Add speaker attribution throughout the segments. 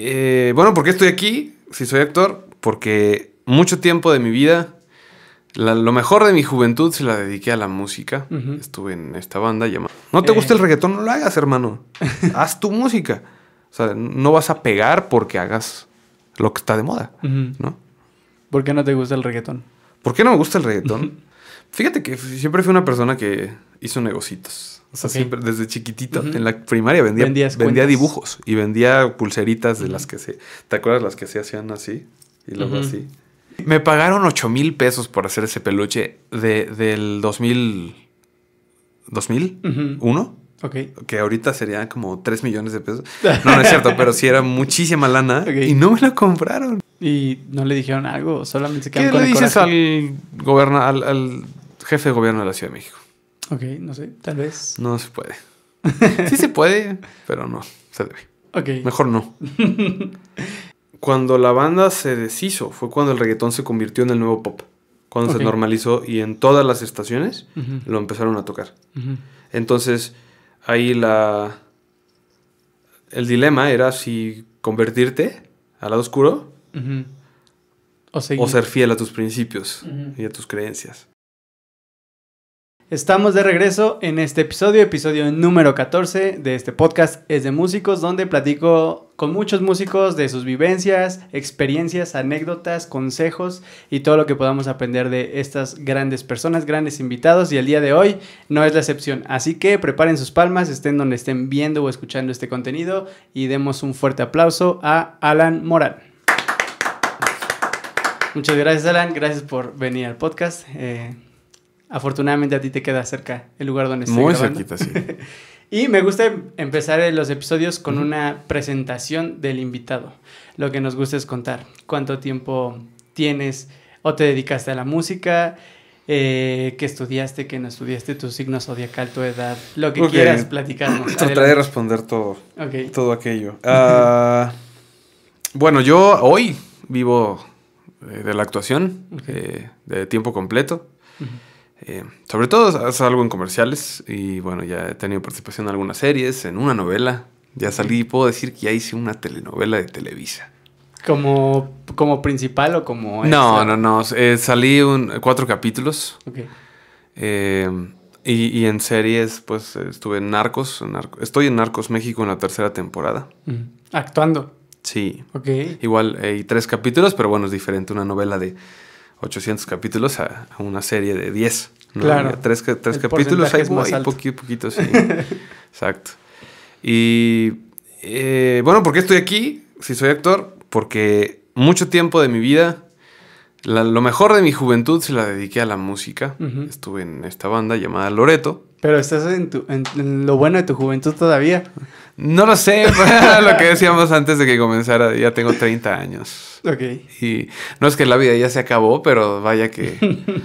Speaker 1: Eh, bueno, ¿por qué estoy aquí? Si soy actor, porque mucho tiempo de mi vida, lo mejor de mi juventud se la dediqué a la música. Estuve en esta banda llamada... No te gusta el eh. reggaetón, no lo hagas, hermano. Haz tu música. O sea, no vas a pegar porque hagas lo que está de moda, ¿no? ¿Por qué no te gusta el reggaetón? ¿Por qué no me gusta el reggaetón? Fíjate que siempre fui una persona que hizo negocitos. O sea, siempre, desde chiquitito, en la primaria vendía, vendía dibujos y vendía pulseritas de las que se. ¿Te acuerdas las que se hacían así? Y luego así. Me pagaron 8 mil pesos por hacer ese peluche de, del 2000. ¿2001? Ok. Que ahorita serían como 3 millones de pesos. No, no es cierto, pero sí era muchísima lana. Y no me
Speaker 2: la compraron. ¿Y no le dijeron algo? Solamente se ¿Qué con le dices
Speaker 1: al, goberna al jefe de gobierno de la Ciudad de México.
Speaker 2: Ok, no sé, tal vez.
Speaker 1: No se puede. Sí se puede, pero no, se debe. Ok. Mejor no. cuando la banda se deshizo, fue cuando el reggaetón se convirtió en el nuevo pop. Cuando se normalizó y en todas las estaciones lo empezaron a tocar. Entonces, ahí la. El dilema era si convertirte al lado oscuro o, ser fiel a tus principios y a tus creencias.
Speaker 2: Estamos de regreso en este episodio, episodio número 14 de este podcast Es de Músicos, donde platico con muchos músicos de sus vivencias, experiencias, anécdotas, consejos y todo lo que podamos aprender de estas grandes personas, grandes invitados y el día de hoy no es la excepción. Así que preparen sus palmas, estén donde estén viendo o escuchando este contenido y demos un fuerte aplauso a Alan Morán. Muchas gracias Alan, gracias por venir al podcast. Eh, Afortunadamente a ti te queda cerca el lugar donde estoy Muy cerquita, sí. y me gusta empezar los episodios con una presentación del invitado. Lo que nos gusta es contar cuánto tiempo tienes o te dedicaste a la música, eh, qué estudiaste, qué no estudiaste, tu signo zodiacal, tu edad, lo que quieras platicarnos. Trataré de
Speaker 1: responder todo, todo aquello. Ah, bueno, yo hoy vivo eh, de la actuación, eh, de tiempo completo. Eh, sobre todo salgo algo en comerciales y bueno, ya he tenido participación en algunas series, en una novela. Ya salí, puedo decir que ya hice una telenovela de Televisa.
Speaker 2: ¿Como, como principal o como.? No,
Speaker 1: no, no. Eh, salí cuatro capítulos. Eh, y, en series, pues estuve en Narcos, estoy en Narcos México en la tercera temporada. Mm. ¿Actuando? Sí. Igual hay tres capítulos, pero bueno, es diferente. Una novela de 800 capítulos a, una serie de 10. tres, capítulos, poquito, poquito, sí. Exacto. Y eh, bueno, ¿por qué estoy aquí? Si soy actor, porque mucho tiempo de mi vida, lo mejor de mi juventud se la dediqué a la música. Estuve en esta banda llamada Loreto. Pero estás en, tu,
Speaker 2: en, lo bueno de tu juventud todavía. No lo sé, lo que
Speaker 1: decíamos antes de que comenzara, ya tengo 30 años. Ok. Y no es que la vida ya se acabó, pero vaya que,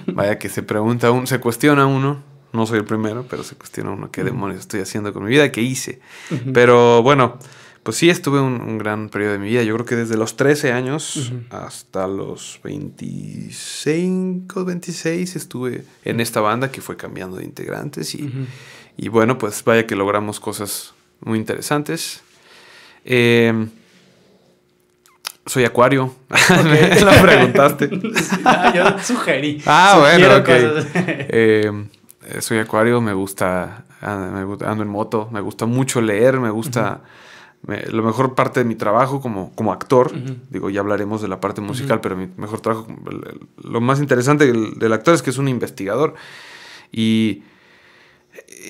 Speaker 1: vaya que se pregunta, uno, se cuestiona uno. No soy el primero, pero se cuestiona uno qué demonios estoy haciendo con mi vida, qué hice. Pero bueno, pues sí, estuve un, gran periodo de mi vida. Yo creo que desde los 13 años hasta los 25, 26 estuve en esta banda que fue cambiando de integrantes. Y, bueno, pues vaya que logramos cosas muy interesantes. Em, soy acuario. Okay. Lo preguntaste. Ah, yo sugerí. Ah, bueno, ok. Em, eh, soy acuario, me gusta, ah, ando en moto, me gusta mucho leer, me gusta... Me, la mejor parte de mi trabajo como, como actor, digo, ya hablaremos de la parte musical, pero mi mejor trabajo, lo más interesante del, actor es que es un investigador y,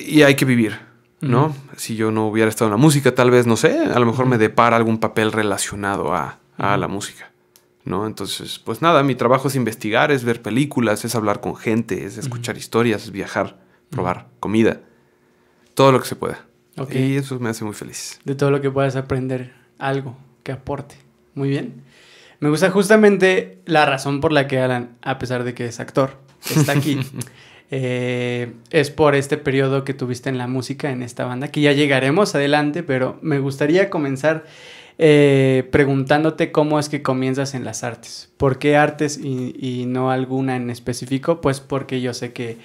Speaker 1: y hay que vivir, ¿no? Si yo no hubiera estado en la música, tal vez, no sé, a lo mejor me depara algún papel relacionado a, a la música. ¿No? Entonces, pues nada, mi trabajo es investigar, es ver películas, es hablar con gente, es escuchar historias, es viajar, probar comida, todo lo que se pueda. Y eso me hace muy feliz.
Speaker 2: De todo lo que puedas aprender, algo que aporte. Muy bien. Me gusta justamente la razón por la que Alan, a pesar de que es actor, está aquí. Eh, es por este periodo que tuviste en la música, en esta banda, que ya llegaremos adelante, pero me gustaría comenzar eh, preguntándote cómo es que comienzas en las artes. ¿Por qué artes y, y no alguna en específico? Pues porque yo sé que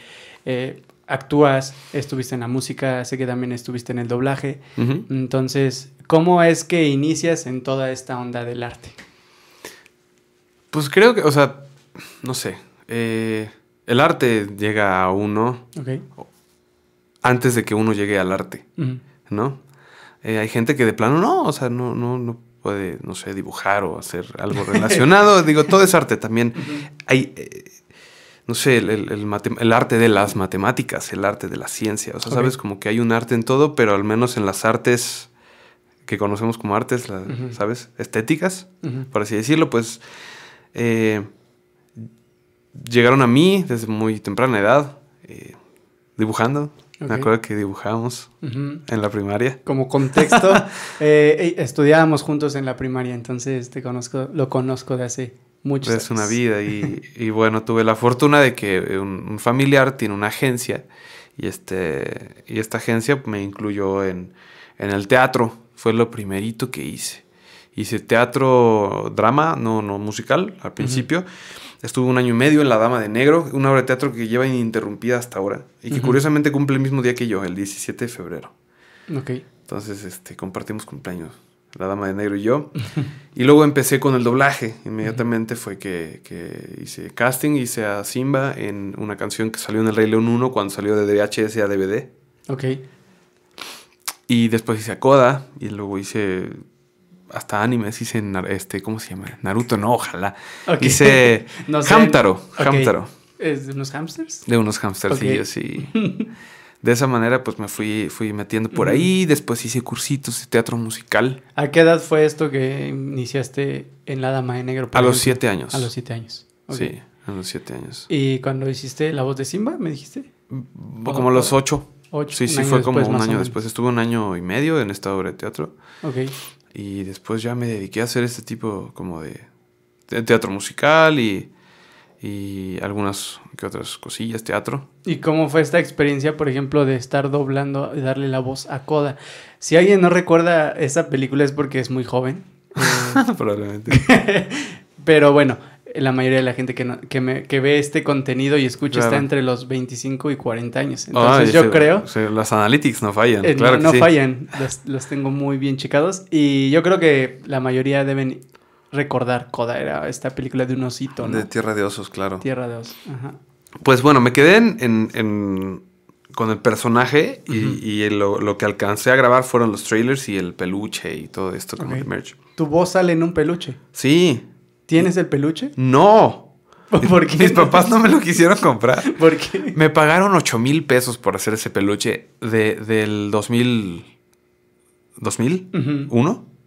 Speaker 2: eh, actúas, estuviste en la música, sé que también estuviste en el doblaje. Entonces, ¿cómo es que inicias en toda esta onda del arte?
Speaker 1: Pues creo que, o sea, no sé. Eh, el arte llega a uno antes de que uno llegue al arte, ¿no? Eh, hay gente que de plano no, o sea, no, no, no puede, no sé, dibujar o hacer algo relacionado. Digo, todo es arte también. Hay. Eh, no sé, el, arte de las matemáticas, el arte de la ciencia. O sea, sabes, como que hay un arte en todo, pero al menos en las artes que conocemos como artes, ¿sabes? Estéticas, por así decirlo, pues eh, llegaron a mí desde muy temprana edad, eh, dibujando. Me acuerdo que dibujábamos en la primaria. Como contexto,
Speaker 2: eh, estudiábamos juntos en la primaria, entonces te conozco, lo conozco de hace es una vida.
Speaker 1: Y, bueno, tuve la fortuna de que un, familiar tiene una agencia y, este, y esta agencia me incluyó en, el teatro. Fue lo primerito que hice. Hice teatro, drama, no, no musical al principio. Estuve un año y medio en La Dama de Negro, una obra de teatro que lleva ininterrumpida hasta ahora y que curiosamente cumple el mismo día que yo, el 17 de febrero. Entonces, este, compartimos cumpleaños. La Dama de Negro y yo. y luego empecé con el doblaje. Inmediatamente fue que, hice casting, hice a Simba en una canción que salió en El Rey León 1 cuando salió de DHS a DVD. Ok. Y después hice a Koda y luego hice hasta animes, hice este, ¿cómo se llama? Naruto, no, ojalá. Hice Hamtaro,
Speaker 2: de unos hamsters? De unos hamsters, y sí, sí.
Speaker 1: de esa manera pues me fui, fui metiendo por ahí, después hice cursitos de teatro musical.
Speaker 2: ¿A qué edad fue esto que iniciaste en La Dama de Negro? A los siete años. A los siete años. Sí, a los siete años. ¿Y cuando hiciste la voz de Simba, me dijiste? Mm, como
Speaker 1: a los ocho. ocho. Sí, sí, fue como un año después. Estuve un año y medio en esta obra de teatro. Ok. Y después ya me dediqué a hacer este tipo como de teatro musical y, y algunas que otras cosillas, teatro.
Speaker 2: ¿Y cómo fue esta experiencia, por ejemplo, de estar doblando y darle la voz a Coda? Si alguien no recuerda esa película es porque es muy joven. Eh, Probablemente. Pero bueno, la mayoría de la gente que, que, me, que, ve este contenido y escucha está entre los 25 y 40 años. Ah, Entonces yo creo...
Speaker 1: las analytics no fallan. Eh, claro no, fallan,
Speaker 2: los, tengo muy bien checados y yo creo que la mayoría deben recordar Coda, era esta película de un osito. ¿no? De Tierra de Osos, claro. Tierra de Osos, ajá
Speaker 1: pues bueno, me quedé en, en, con el personaje y, lo, que alcancé a grabar fueron los trailers y el peluche y todo esto como el merch.
Speaker 2: ¿Tu voz sale en un peluche? Sí. ¿Tienes el peluche? No. ¿Por qué? Mis papás
Speaker 1: no me lo quisieron comprar. ¿Por qué? Me pagaron 8 mil pesos por hacer ese peluche de, del 2000... ¿2000?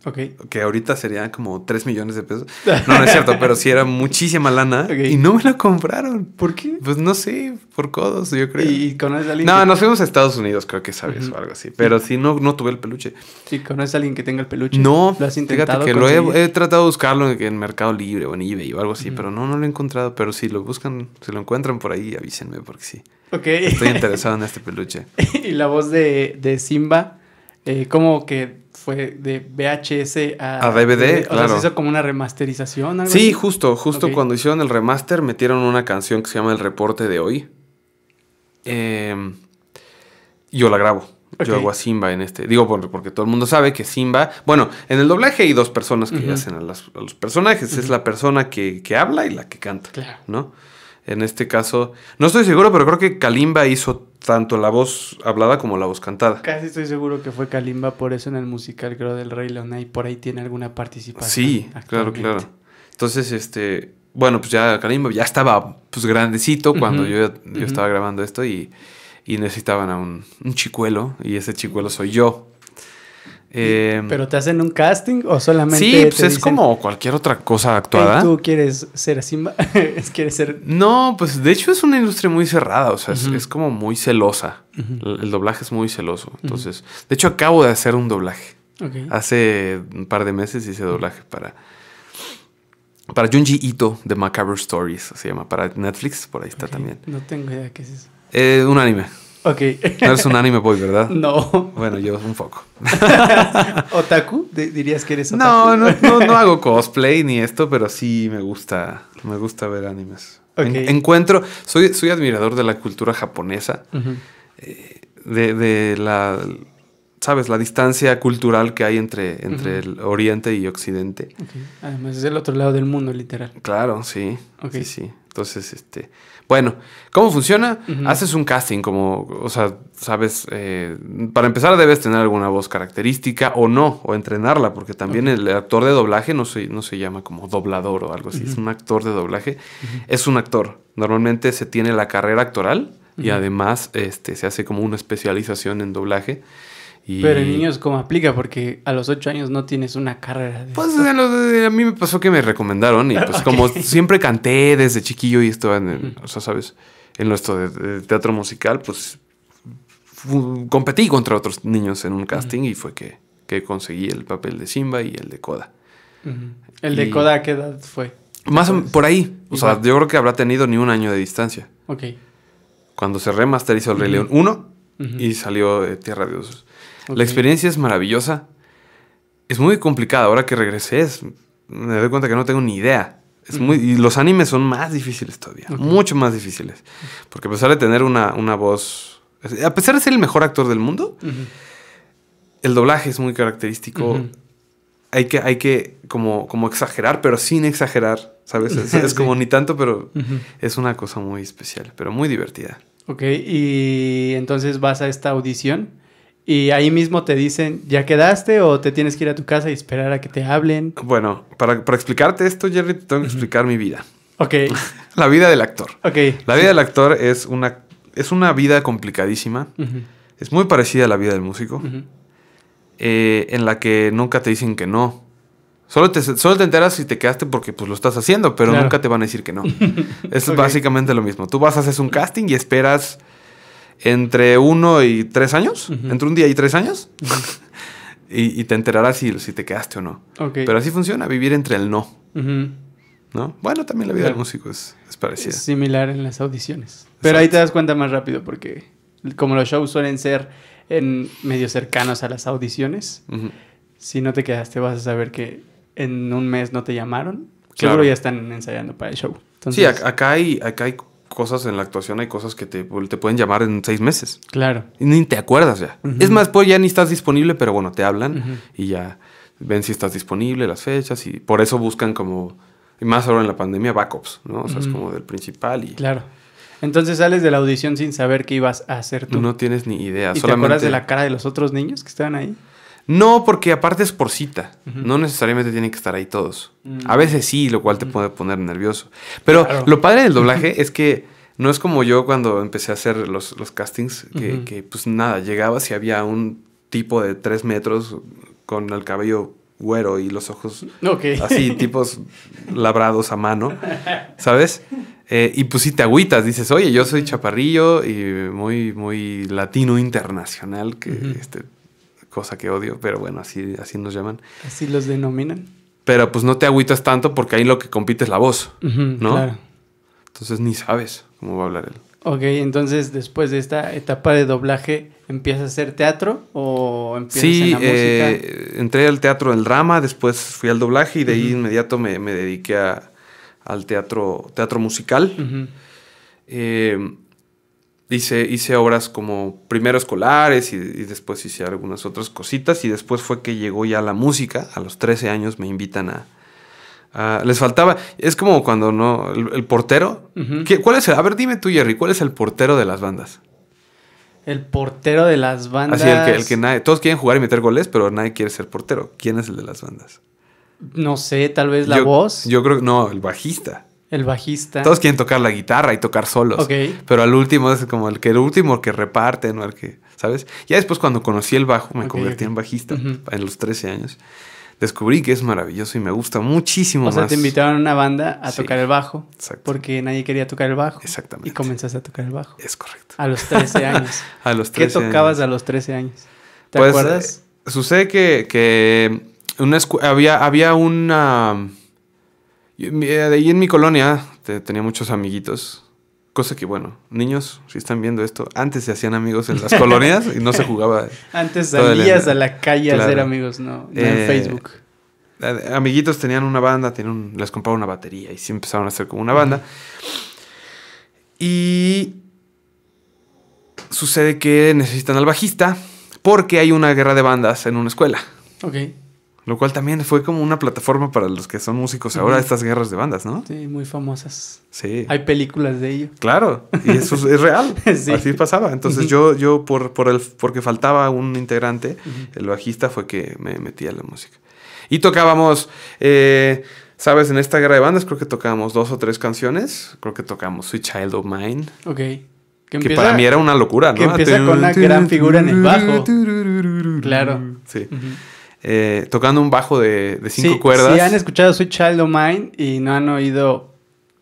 Speaker 1: Okay. Que ahorita serían como 3 millones de pesos. No, es cierto, pero sí era muchísima lana. Y no me la compraron. ¿Por qué? Pues no sé, por codos, yo creo. ¿Y conoces a alguien? No, nos fuimos a Estados Unidos, creo que sabes, o algo así. Pero sí, no, no tuve el peluche. Sí, conoces a alguien que tenga el peluche? No. ¿Lo Fíjate que lo he, tratado de buscarlo en, Mercado Libre o en eBay o algo así, pero no, no lo he encontrado. Pero si lo buscan, si lo encuentran por ahí, avísenme porque sí. Ok. Estoy interesado en este peluche.
Speaker 2: y la voz de, de Simba, eh, como que fue de VHS a, a DVD. O sea, hizo como una remasterización. sí,
Speaker 1: justo, justo cuando hicieron el remaster metieron una canción que se llama El Reporte de Hoy. Em, yo la grabo. Yo hago a Simba en este. Digo, porque todo el mundo sabe que Simba. Bueno, en el doblaje hay dos personas que hacen a, los personajes. Es la persona que, habla y la que canta. Claro. ¿No? En este caso. No estoy seguro, pero creo que Kalimba hizo tanto la voz hablada como la voz cantada.
Speaker 2: Casi estoy seguro que fue Kalimba, por eso en el musical creo del Rey Leonay y por ahí tiene alguna participación. Sí, claro, claro.
Speaker 1: Entonces, este, bueno, pues ya Kalimba ya estaba pues grandecito cuando yo, estaba grabando esto y, necesitaban a un, un, chicuelo y ese chicuelo soy yo. Eh, ¿Pero
Speaker 2: te hacen un casting o solamente.? Sí, pues es como
Speaker 1: cualquier otra cosa actuada. ¿Tú
Speaker 2: quieres ser así
Speaker 1: ¿Quieres ser.? No, pues de hecho es una industria muy cerrada, o sea, es, como muy celosa. el, doblaje es muy celoso. Entonces, de hecho, acabo de hacer un doblaje. Hace un par de meses hice doblaje para. Para Junji Ito de Macabre Stories, se llama, para Netflix, por ahí está también.
Speaker 2: No tengo idea qué es
Speaker 1: eso. Eh, un anime. Ok. No eres un anime boy, ¿verdad? No. Bueno, yo un poco.
Speaker 2: ¿Otaku? ¿Dirías que eres otaku? No, no, no, hago
Speaker 1: cosplay ni esto, pero sí me gusta, me gusta ver animes. Okay. encuentro, soy, soy admirador de la cultura japonesa, eh, de, de, la, sabes, la distancia cultural que hay entre, entre el oriente y occidente.
Speaker 2: Además, es el otro lado del mundo, literal.
Speaker 1: Claro, sí. Sí, sí. Entonces, este... Bueno, ¿cómo funciona? Haces un casting, como, o sea, sabes, eh, para empezar debes tener alguna voz característica o no, o entrenarla, porque también el actor de doblaje no se, no se llama como doblador o algo así, es un actor de doblaje, es un actor. Normalmente se tiene la carrera actoral y además este, se hace como una especialización en doblaje. Pero niños,
Speaker 2: ¿cómo aplica? Porque a los 8 años no tienes una carrera.
Speaker 1: pues a, mí me pasó que me recomendaron y pues como siempre canté desde chiquillo y esto en, o sea, sabes, en nuestro de, teatro musical, pues competí contra otros niños en un casting y fue que, conseguí el papel de Simba y el de Koda. ¿El de Koda a qué edad
Speaker 2: fue? Más o, por ahí. O sea,
Speaker 1: yo creo que habrá tenido ni un año de distancia. Ok. Cuando se remasterizó el Rey León 1 y salió Tierra de Osos. La experiencia es maravillosa. Es muy complicada. Ahora que regresé, me doy cuenta que no tengo ni idea. Es muy, y los animes son más difíciles todavía, mucho más difíciles. Porque a pesar de tener una, voz, a pesar de ser el mejor actor del mundo, el doblaje es muy característico. Hay que, hay que como, como exagerar, pero sin exagerar, ¿sabes? Es, como ni tanto, pero es una cosa muy especial, pero muy divertida.
Speaker 2: Ok, y entonces vas a esta audición. Y ahí mismo te dicen, ¿ya quedaste o te tienes que ir a tu casa y esperar a que te hablen? Bueno,
Speaker 1: para, explicarte esto, Jerry, te tengo que explicar mi vida. Ok. la vida del actor. Ok. La vida del actor es una, es una vida complicadísima. Es muy parecida a la vida del músico. Eh, en la que nunca te dicen que no. Solo te, solo te enteras si te quedaste porque pues lo estás haciendo, pero nunca te van a decir que no. es básicamente lo mismo. Tú vas, haces un casting y esperas entre uno y tres años, entre un día y tres años, y, te enterarás si, te quedaste o no. Pero así funciona, vivir entre el no.
Speaker 3: ¿No?
Speaker 1: Bueno, también la vida del músico es, parecida.
Speaker 2: similar en las audiciones. Pero ahí te das cuenta más rápido porque como los shows suelen ser en medio cercanos a las audiciones, si no te quedaste vas a saber que en un mes no te llamaron. Seguro ya están ensayando para el show. Sí,
Speaker 1: acá hay, acá hay cosas en la actuación, hay cosas que te, pueden llamar en seis meses. Claro. Y ni te acuerdas ya. Es más, pues ya ni estás disponible, pero bueno, te hablan y ya ven si estás disponible, las fechas, y por eso buscan como, y más ahora en la pandemia, backups, ¿no? O sea, es como del principal y... Claro.
Speaker 2: Entonces sales de la audición sin saber qué ibas a hacer tú. No tienes ni idea. ¿Y solamente... te acuerdas de la cara de los otros niños que estaban ahí?
Speaker 1: No, porque aparte es por cita. No necesariamente tienen que estar ahí todos. Mm. A veces sí, lo cual te mm. puede poner nervioso. Pero lo padre del doblaje es que no es como yo cuando empecé a hacer los, castings, que, pues nada, llegaba si había un tipo de tres metros con el cabello güero y los ojos así, tipos labrados a mano, ¿sabes? Eh, y pues si te agüitas, dices, oye, yo soy chaparrillo y muy, muy latino internacional, que este cosa que odio, pero bueno, así, así nos llaman.
Speaker 2: Así los denominan.
Speaker 1: Pero pues no te agüitas tanto porque ahí lo que compite es la voz, ¿no? Entonces ni sabes cómo va a hablar él.
Speaker 2: Ok, entonces después de esta etapa de doblaje, ¿empiezas a hacer teatro o empiezas sí, en la música? Sí, eh,
Speaker 1: entré al teatro del drama, después fui al doblaje y de ahí inmediato me, dediqué a, al teatro, teatro musical hice, hice obras como primero escolares y, después hice algunas otras cositas y después fue que llegó ya la música, a los 13 años me invitan a... les faltaba, es como cuando no, el, portero, ¿cuál es el, a ver dime tú Jerry, ¿cuál es el portero de las bandas?
Speaker 2: El portero de las bandas. Así, el que, el que
Speaker 1: nadie, todos quieren jugar y meter goles, pero nadie quiere ser portero. ¿Quién es el de las bandas? No sé, tal vez la voz. Yo creo que no, el bajista.
Speaker 2: El bajista. Todos
Speaker 1: quieren tocar la guitarra y tocar solos. Pero al último es como el que el último que reparten o el que, ¿sabes? Ya después cuando conocí el bajo, me convertí en bajista en los 13 años. Descubrí que es maravilloso y me gusta muchísimo más. O sea, te invitaron
Speaker 2: a una banda a tocar el bajo. Exacto. Porque nadie quería tocar el bajo. Exactamente. Y comenzaste a tocar el bajo. Es correcto. A los 13 años. a los 13 ¿Qué tocabas a los 13 años?
Speaker 1: ¿Te pues, acuerdas? Eh, sucede que, que había, había una eh, de ahí en mi colonia tenía muchos amiguitos. Cosa que, bueno, niños, si están viendo esto, antes se hacían amigos en las colonias y no se jugaba. Antes salías a la calle a hacer amigos, no, en eh, Facebook. Eh, amiguitos tenían una banda, tenían les compraba una batería y sí empezaron a hacer como una banda. Y sucede que necesitan al bajista porque hay una guerra de bandas en una escuela. Ok. Lo cual también fue como una plataforma para los que son músicos ahora, estas guerras de bandas, ¿no? Sí, muy famosas. Sí. Hay
Speaker 2: películas de ello.
Speaker 1: Claro, y eso es, real. Así pasaba. Entonces yo, yo por, por el, porque faltaba un integrante, el bajista fue que me metí a la música. Y tocábamos, eh, sabes, en esta guerra de bandas creo que tocábamos dos o tres canciones. Creo que tocamos Sweet Child of Mine. Ok. Que, para mí era una locura, ¿no? Que empieza con una
Speaker 2: gran figura en el bajo. Claro.
Speaker 1: Sí. Eh, tocando un bajo de, cinco cuerdas. Si han
Speaker 2: escuchado Sweet Child Mind Mine y no han oído,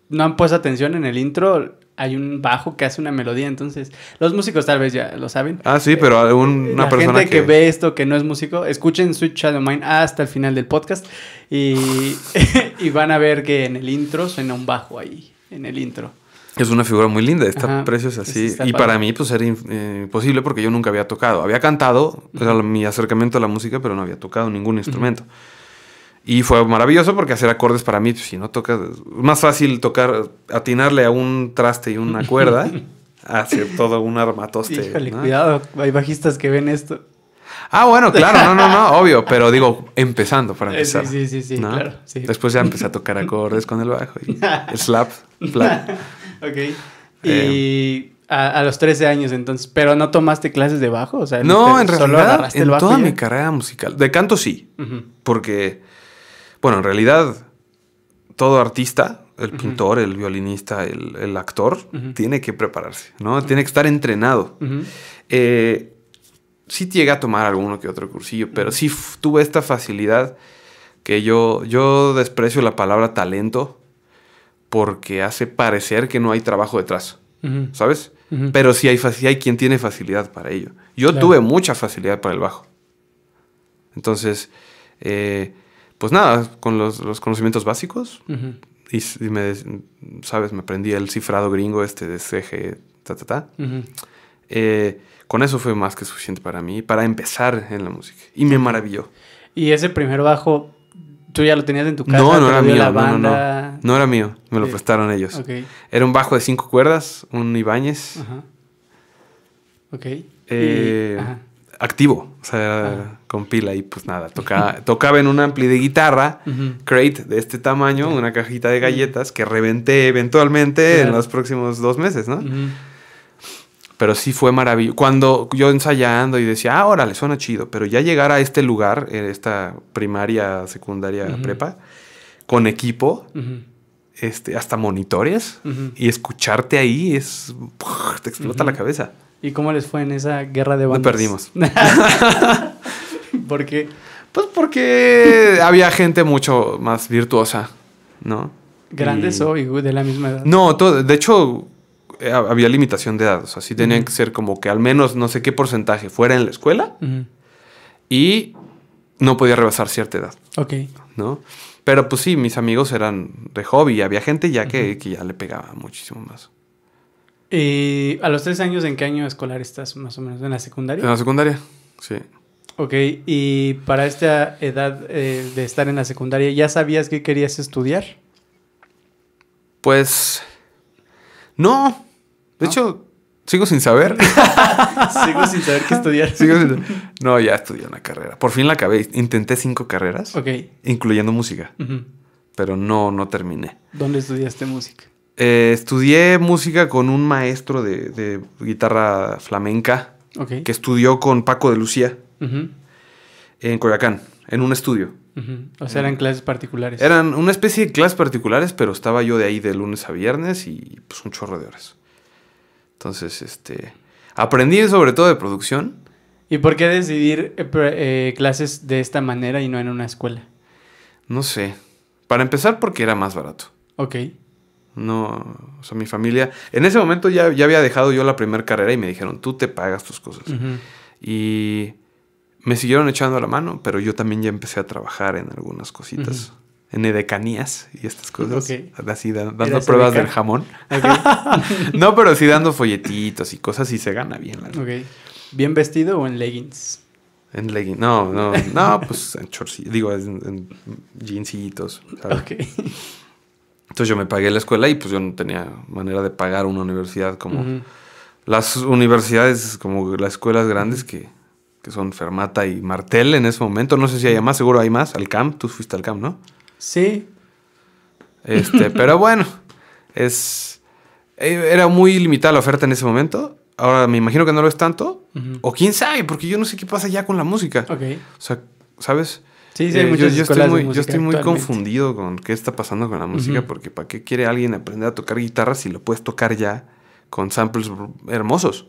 Speaker 2: no han puesto atención en el intro, hay un bajo que hace una melodía, entonces los músicos tal vez ya lo saben.
Speaker 1: Ah, sí, pero eh, una la persona gente que...
Speaker 2: ve esto que no es músico, escuchen Sweet Shadow Mine hasta el final del podcast y van a ver que en el intro suena un bajo ahí, en el intro.
Speaker 1: Es una figura muy linda, está precios así y para mí, pues era eh, imposible porque yo nunca había tocado. Había cantado, mi acercamiento a la música, pero no había tocado ningún instrumento. Y fue maravilloso porque hacer acordes para mí, pues, si no tocas, es más fácil tocar, atinarle a un traste y una cuerda, hacer todo un armatoste. Híjole, cuidado,
Speaker 2: hay bajistas que ven esto.
Speaker 1: Ah, bueno, claro, no, no, no, obvio, pero digo, empezando para eh, empezar. Sí, sí, sí, claro. Después ya empecé a tocar acordes con el bajo y el slap, slap
Speaker 2: ok. Eh, y a, los 13 años entonces, pero no tomaste clases de bajo, o sea, no, en realidad, en toda mi
Speaker 1: carrera musical, de canto sí, porque, bueno, en realidad todo artista, el pintor, el violinista, el, actor, tiene que prepararse, ¿no? Tiene que estar entrenado. Eh, sí llega a tomar alguno que otro cursillo, pero sí tuve esta facilidad que yo, yo desprecio la palabra talento porque hace parecer que no hay trabajo detrás, ¿sabes? Pero sí hay, hay quien tiene facilidad para ello. Yo tuve mucha facilidad para el bajo. Entonces, eh, pues nada, con los, los conocimientos básicos, y, me, sabes, me aprendí el cifrado gringo este de CG, ta, ta, ta. Eh, con eso fue más que suficiente para mí, para empezar en la música. Y me maravilló.
Speaker 2: Y ese primer bajo, ¿Tú ya lo tenías en tu casa? No, no era mío. No, era mío. Me lo eh, prestaron ellos.
Speaker 1: Era un bajo de cinco cuerdas, un Ibáñez.
Speaker 2: Ajá. Ok. Eh,
Speaker 1: activo, o sea, con pila y pues nada, tocaba, en un ampli de guitarra, crate de este tamaño, una cajita de galletas que reventé eventualmente en los próximos dos meses, ¿no? pero sí fue maravilloso. Cuando yo ensayando y decía, ah, órale, suena chido, pero ya llegar a este lugar, en esta primaria, secundaria, prepa, con equipo, este, hasta monitores, y escucharte ahí es. te explota la cabeza.
Speaker 2: ¿Y cómo les fue en esa guerra de bandas? perdimos. ¿Por qué? Pues
Speaker 1: porque había gente mucho más virtuosa, ¿no? ¿Grandes
Speaker 2: hoy de la misma edad? No,
Speaker 1: de hecho, eh, había limitación de edad. O sea, sí tenían que ser como que al menos no sé qué porcentaje fuera en la escuela y no podía rebasar cierta edad. Ok. ¿No? Pero pues sí, mis amigos eran de hobby. Había gente ya que, ya le pegaba muchísimo más.
Speaker 2: ¿Y eh, a los tres años en qué año escolar estás más o menos? ¿En la secundaria? En la
Speaker 1: secundaria, sí.
Speaker 2: Ok, y para esta edad eh, de estar en la secundaria, ¿ya sabías que querías estudiar?
Speaker 1: Pues no, de hecho, sigo sin saber.
Speaker 2: sigo sin saber qué estudiar.
Speaker 1: No, ya estudié una carrera. Por fin la acabé. Intenté cinco carreras. Incluyendo música. Pero no, no terminé.
Speaker 2: ¿Dónde estudiaste música?
Speaker 1: Eh, estudié música con un maestro de, guitarra flamenca. Que estudió con Paco de Lucía. En Coyacán. En un estudio.
Speaker 3: O sea, eran eh, clases particulares. Eran
Speaker 1: una especie de clases particulares, pero estaba yo de ahí de lunes a viernes y pues un chorro de horas. Entonces, este, aprendí sobre todo de producción. ¿Y por qué
Speaker 2: decidir eh, eh, clases de esta manera y no en una escuela?
Speaker 1: No sé. Para empezar, porque era más barato. Ok. No, o sea, mi familia. En ese momento ya, ya había dejado yo la primera carrera y me dijeron, tú te pagas tus cosas. Y me siguieron echando la mano, pero yo también ya empecé a trabajar en algunas cositas en edecanías y estas cosas. Así dando pruebas del jamón. no, pero sí dando folletitos y cosas y se gana bien. La
Speaker 2: ¿Bien vestido
Speaker 1: o en leggings? En leggings. No, no, no, pues en shorts, digo, en, en jeansitos. Entonces yo me pagué la escuela y pues yo no tenía manera de pagar una universidad como las universidades, como las escuelas grandes que, son Fermata y Martel en ese momento. No sé si hay más, seguro hay más. Al camp tú fuiste al camp ¿no? Sí. Este, pero bueno, es. Eh, era muy limitada la oferta en ese momento. Ahora me imagino que no lo es tanto. O quién sabe, porque yo no sé qué pasa ya con la música. Ok. O sea, ¿sabes? Sí, sí, eh, yo, estoy muy, yo, estoy muy, confundido con qué está pasando con la música, porque ¿para qué quiere alguien aprender a tocar guitarra si lo puedes tocar ya con samples hermosos?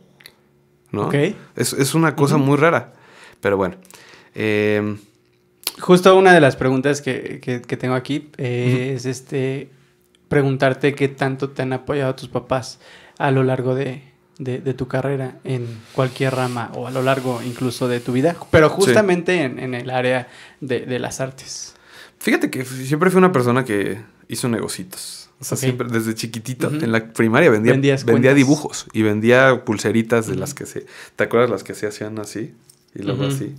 Speaker 1: ¿No? Es, una cosa muy rara. Pero bueno. Eh,
Speaker 2: Justo una de las preguntas que, tengo aquí eh, es este preguntarte qué tanto te han apoyado tus papás a lo largo de, tu carrera en cualquier rama o a lo largo incluso de tu vida, pero justamente en, el área de, las artes.
Speaker 1: Fíjate que siempre fui una persona que hizo negocitos. O sea, siempre, desde chiquitito, en la primaria vendía, vendía dibujos y vendía pulseritas de las que se. ¿Te acuerdas las que se hacían así? Y luego así.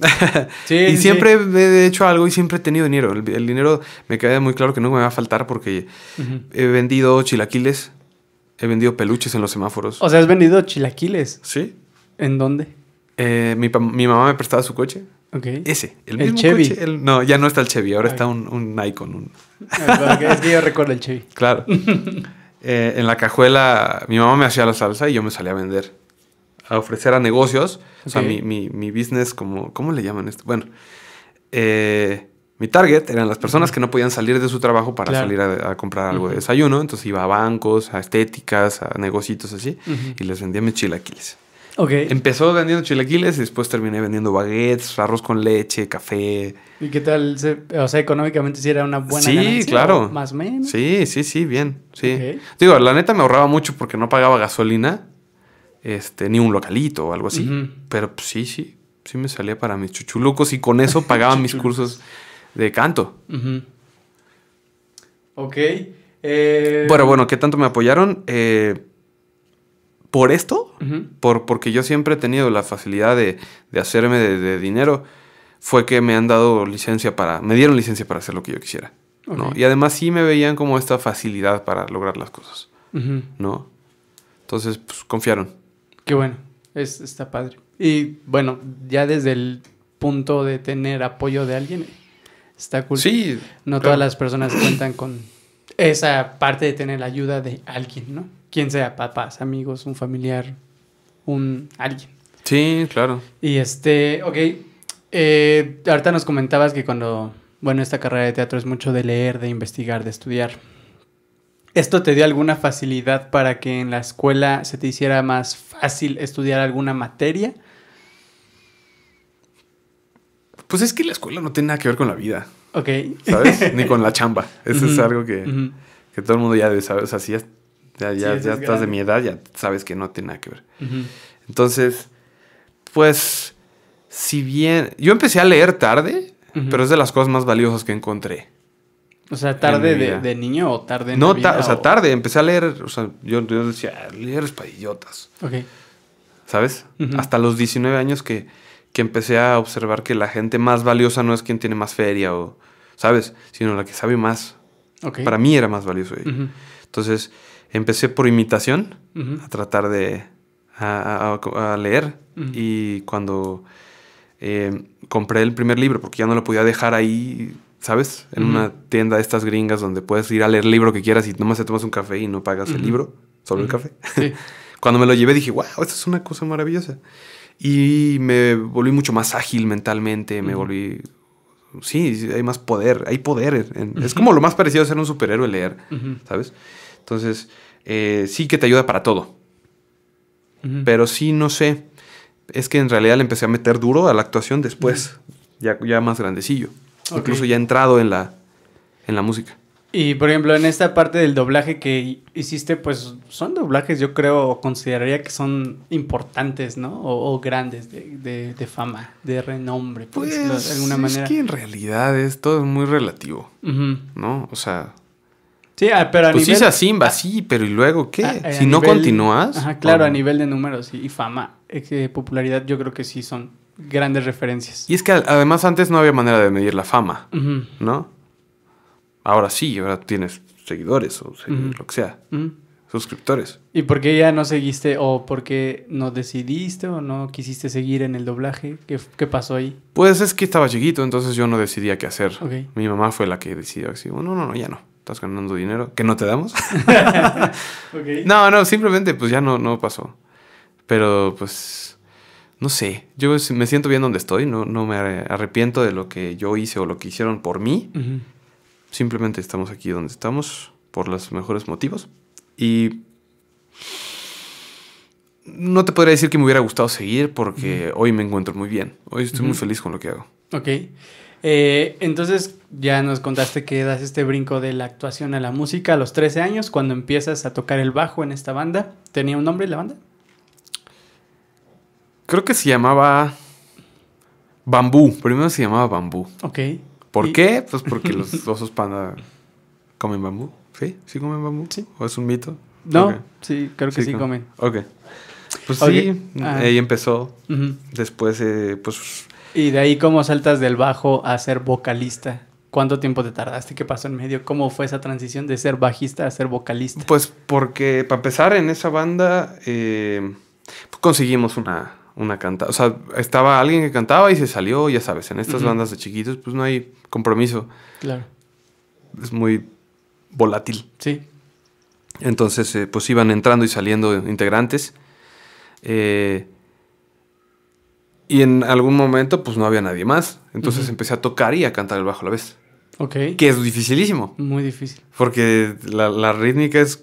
Speaker 1: y siempre he hecho algo y siempre he tenido dinero. El, dinero me queda muy claro que no me va a faltar porque he vendido chilaquiles, he vendido peluches en los semáforos. O sea,
Speaker 2: has vendido chilaquiles. Sí. ¿En dónde?
Speaker 1: Eh, mi, mamá me prestaba su coche. Okay. Ese, el, mismo Chevy. Coche, no, ya no está el Chevy, ahora está un, un Nikon. es que yo recuerdo el Chevy. Claro. Eh, en la cajuela, mi mamá me hacía la salsa y yo me salía a vender a ofrecer a negocios. O sea, mi, business, como, ¿cómo le llaman esto? Bueno, eh, mi target eran las personas que no podían salir de su trabajo para salir a, comprar algo de desayuno. Entonces iba a bancos, a estéticas, a negocitos así y les vendía mis chilaquiles. Ok. Empezó vendiendo chilaquiles y después terminé vendiendo baguettes, arroz con leche, café.
Speaker 2: ¿Y qué tal? o sea, económicamente si era una buena Sí, claro. Más o menos.
Speaker 1: Sí, sí, sí, bien. Sí. Digo, la neta me ahorraba mucho porque no pagaba gasolina este, ni un localito o algo así. Pero pues sí, sí, sí me salía para mis chuchulucos y con eso pagaba mis cursos de canto.
Speaker 2: Ok. Eh, bueno, bueno,
Speaker 1: ¿qué tanto me apoyaron? Eh, por esto, por, porque yo siempre he tenido la facilidad de, hacerme de, dinero, fue que me han dado licencia para, me dieron licencia para hacer lo que yo quisiera. Y además sí me veían como esta facilidad para lograr las cosas, ¿no? Entonces, pues confiaron.
Speaker 2: Qué bueno, es, está padre. Y bueno, ya desde el punto de tener apoyo de alguien, está cool. Sí. No todas las personas cuentan con esa parte de tener la ayuda de alguien, ¿no? Quien sea, papás, amigos, un familiar, un alguien.
Speaker 1: Sí, claro.
Speaker 2: Y este, ok, eh, ahorita nos comentabas que cuando, bueno, esta carrera de teatro es mucho de leer, de investigar, de estudiar. ¿Esto te dio alguna facilidad para que en la escuela se te hiciera más fácil estudiar alguna materia?
Speaker 1: Pues es que la escuela no tiene nada que ver con la vida. Ok. ¿Sabes? Ni con la chamba. Eso es algo que, todo el mundo ya debe saber. O sea, si ya, estás de mi edad, ya sabes que no tiene nada que ver. Entonces, pues, si bien. Yo empecé a leer tarde, pero es de las cosas más valiosas que encontré.
Speaker 2: O sea, tarde de, niño o tarde en No, o sea, tarde.
Speaker 1: Empecé a leer, o sea, yo, decía, leer es Ok. ¿Sabes? Hasta los 19 años que, empecé a observar que la gente más valiosa no es quien tiene más feria o, ¿sabes? Sino la que sabe más. Ok. Para mí era más valioso. Entonces, empecé por imitación a tratar de a, leer. Y cuando eh, compré el primer libro, porque ya no lo podía dejar ahí ¿sabes? En una tienda de estas gringas donde puedes ir a leer el libro que quieras y nomás te tomas un café y no pagas el libro, solo el café. Cuando me lo llevé dije, wow, esta es una cosa maravillosa. Y me volví mucho más ágil mentalmente, me volví... Sí, hay más poder, hay poder. Es como lo más parecido a ser un superhéroe leer, ¿sabes? Entonces, eh, sí que te ayuda para todo. Pero sí, no sé. Es que en realidad le empecé a meter duro a la actuación después, ya, ya más grandecillo. Incluso ya entrado en la, en la música.
Speaker 2: Y por ejemplo, en esta parte del doblaje que hiciste, pues son doblajes, yo creo, consideraría que son importantes, ¿no? O, grandes de, fama, de renombre, pues, de alguna manera. Es que en
Speaker 1: realidad es muy relativo, ¿no? O sea.
Speaker 2: Sí, ah, pero a pues nivel. Pues
Speaker 1: sí, Simba, sí, pero ¿y luego qué? Ah, eh, si no continúas.
Speaker 2: Ajá, claro, a nivel de números y, fama, eh, popularidad, yo creo que sí son grandes referencias.
Speaker 1: Y es que además antes no había manera de medir la fama, ¿no? Ahora sí, ahora tienes seguidores o lo que sea, suscriptores.
Speaker 2: ¿Y por qué ya no seguiste o por qué no decidiste o no quisiste seguir en el doblaje? ¿Qué, pasó ahí?
Speaker 1: Pues es que estaba chiquito, entonces yo no decidía qué hacer. Mi mamá fue la que decidió, así, no, no, no, ya no. Estás ganando dinero que no te damos. No, no, simplemente pues ya no, no pasó. Pero pues no sé, yo me siento bien donde estoy, no, me arrepiento de lo que yo hice o lo que hicieron por mí. Simplemente estamos aquí donde estamos por los mejores motivos. Y no te podría decir que me hubiera gustado seguir porque hoy me encuentro muy bien. Hoy estoy muy feliz con lo que hago.
Speaker 2: Ok. Eh, entonces ya nos contaste que das este brinco de la actuación a la música a los 13 años, cuando empiezas a tocar el bajo en esta banda. ¿Tenía un nombre la banda?
Speaker 1: Creo que se llamaba Bambú. Primero se llamaba Bambú. Ok. ¿Por qué? Pues porque los osos panda comen bambú. ¿Sí? ¿Sí comen bambú? Sí. ¿O es un mito? No, sí, creo que sí, comen. Ok. Pues sí, ah. ahí empezó. Después, eh, pues...
Speaker 2: ¿Y de ahí cómo saltas del bajo a ser vocalista? ¿Cuánto tiempo te tardaste?
Speaker 1: ¿Qué pasó en medio? ¿Cómo fue esa transición de ser bajista a ser vocalista? Pues porque, para empezar, en esa banda eh, conseguimos una, una cantante. O sea, estaba alguien que cantaba y se salió, ya sabes, en estas bandas de chiquitos, pues no hay compromiso. Claro. Es muy volátil. Sí. Entonces, eh, pues iban entrando y saliendo integrantes. Eh, y en algún momento, pues no había nadie más. Entonces empecé a tocar y a cantar el bajo a la vez. Ok. Que es dificilísimo. Muy difícil. Porque la rítmica es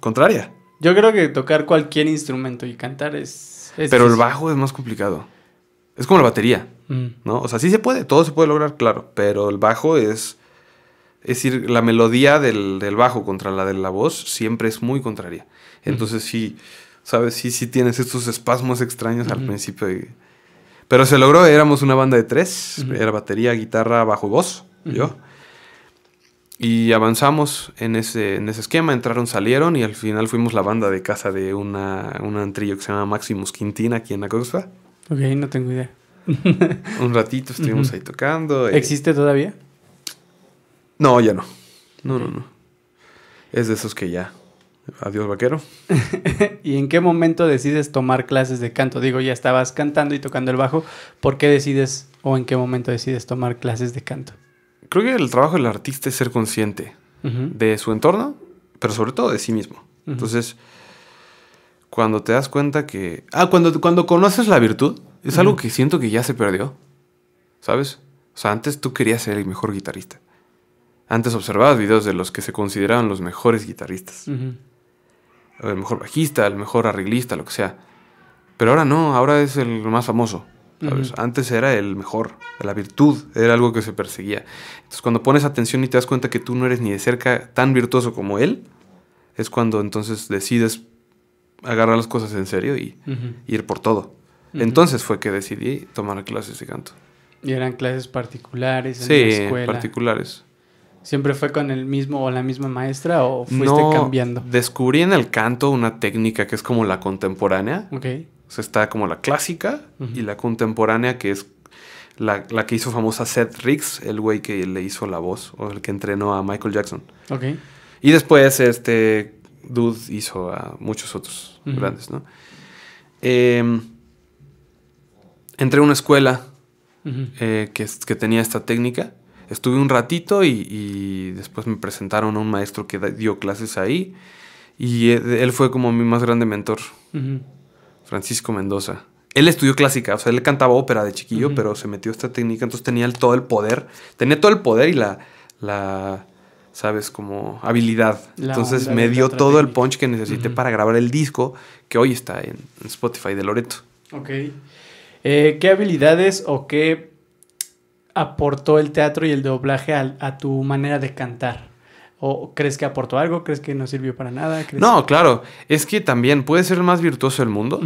Speaker 1: contraria.
Speaker 2: Yo creo que tocar cualquier instrumento y cantar es pero el bajo
Speaker 1: es más complicado. Es como la batería, mm. ¿no? O sea, sí se puede, todo se puede lograr, claro, pero el bajo es... Es decir, la melodía del, bajo contra la de la voz siempre es muy contraria. Entonces sí, ¿sabes? Sí, sí tienes estos espasmos extraños al principio. Pero se logró, éramos una banda de tres, era batería, guitarra, bajo y voz, yo. Y avanzamos en ese, en ese esquema, entraron, salieron y al final fuimos la banda de casa de una, un antrillo que se llama Maximus Quintina aquí en la costa.
Speaker 2: Ok, no tengo idea.
Speaker 1: un ratito estuvimos ahí tocando. Eh.
Speaker 2: ¿Existe todavía?
Speaker 1: No, ya no. No, no, no. Es de esos que ya. Adiós, vaquero.
Speaker 2: ¿Y en qué momento decides tomar clases de canto? Digo, ya estabas cantando y tocando el bajo. ¿Por qué decides o en qué momento decides tomar clases de canto?
Speaker 1: creo que el trabajo del artista es ser consciente de su entorno, pero sobre todo de sí mismo. Entonces, cuando te das cuenta que... Ah, cuando, cuando conoces la virtud, es algo que siento que ya se perdió, ¿sabes? O sea, antes tú querías ser el mejor guitarrista. Antes observabas videos de los que se consideraban los mejores guitarristas. El mejor bajista, el mejor arreglista, lo que sea. Pero ahora no, ahora es el más famoso. Antes era el mejor, la virtud, era algo que se perseguía. Entonces cuando pones atención y te das cuenta que tú no eres ni de cerca tan virtuoso como él, es cuando entonces decides agarrar las cosas en serio y ir por todo. Entonces fue que decidí tomar clases de canto.
Speaker 2: ¿Y eran clases particulares en la escuela? Sí, particulares. ¿Siempre fue con el mismo o la misma maestra o fuiste no, cambiando?
Speaker 1: Descubrí en el canto una técnica que es como la contemporánea. Okay. O sea, está como la clásica y la contemporánea, que es la, que hizo famosa Seth Riggs, el güey que le hizo la voz, o el que entrenó a Michael Jackson. Ok. Y después este dude hizo a muchos otros grandes, ¿no? Em, entré a una escuela eh, que, tenía esta técnica. Estuve un ratito y, después me presentaron a un maestro que dio clases ahí. Y eh, él fue como mi más grande mentor. Francisco Mendoza. Él estudió clásica, o sea, él cantaba ópera de chiquillo, pero se metió a esta técnica, entonces tenía todo el poder, tenía todo el poder y la, la ¿sabes? Como habilidad. Entonces me dio todo el punch que necesité para grabar el disco que hoy está en, Spotify de Loreto.
Speaker 2: Ok. Eh, ¿Qué habilidades o qué aportó el teatro y el doblaje a tu manera de cantar? ¿O crees que aportó algo? ¿Crees que no sirvió para nada? no,
Speaker 1: claro. Es que también puede ser el más virtuoso del mundo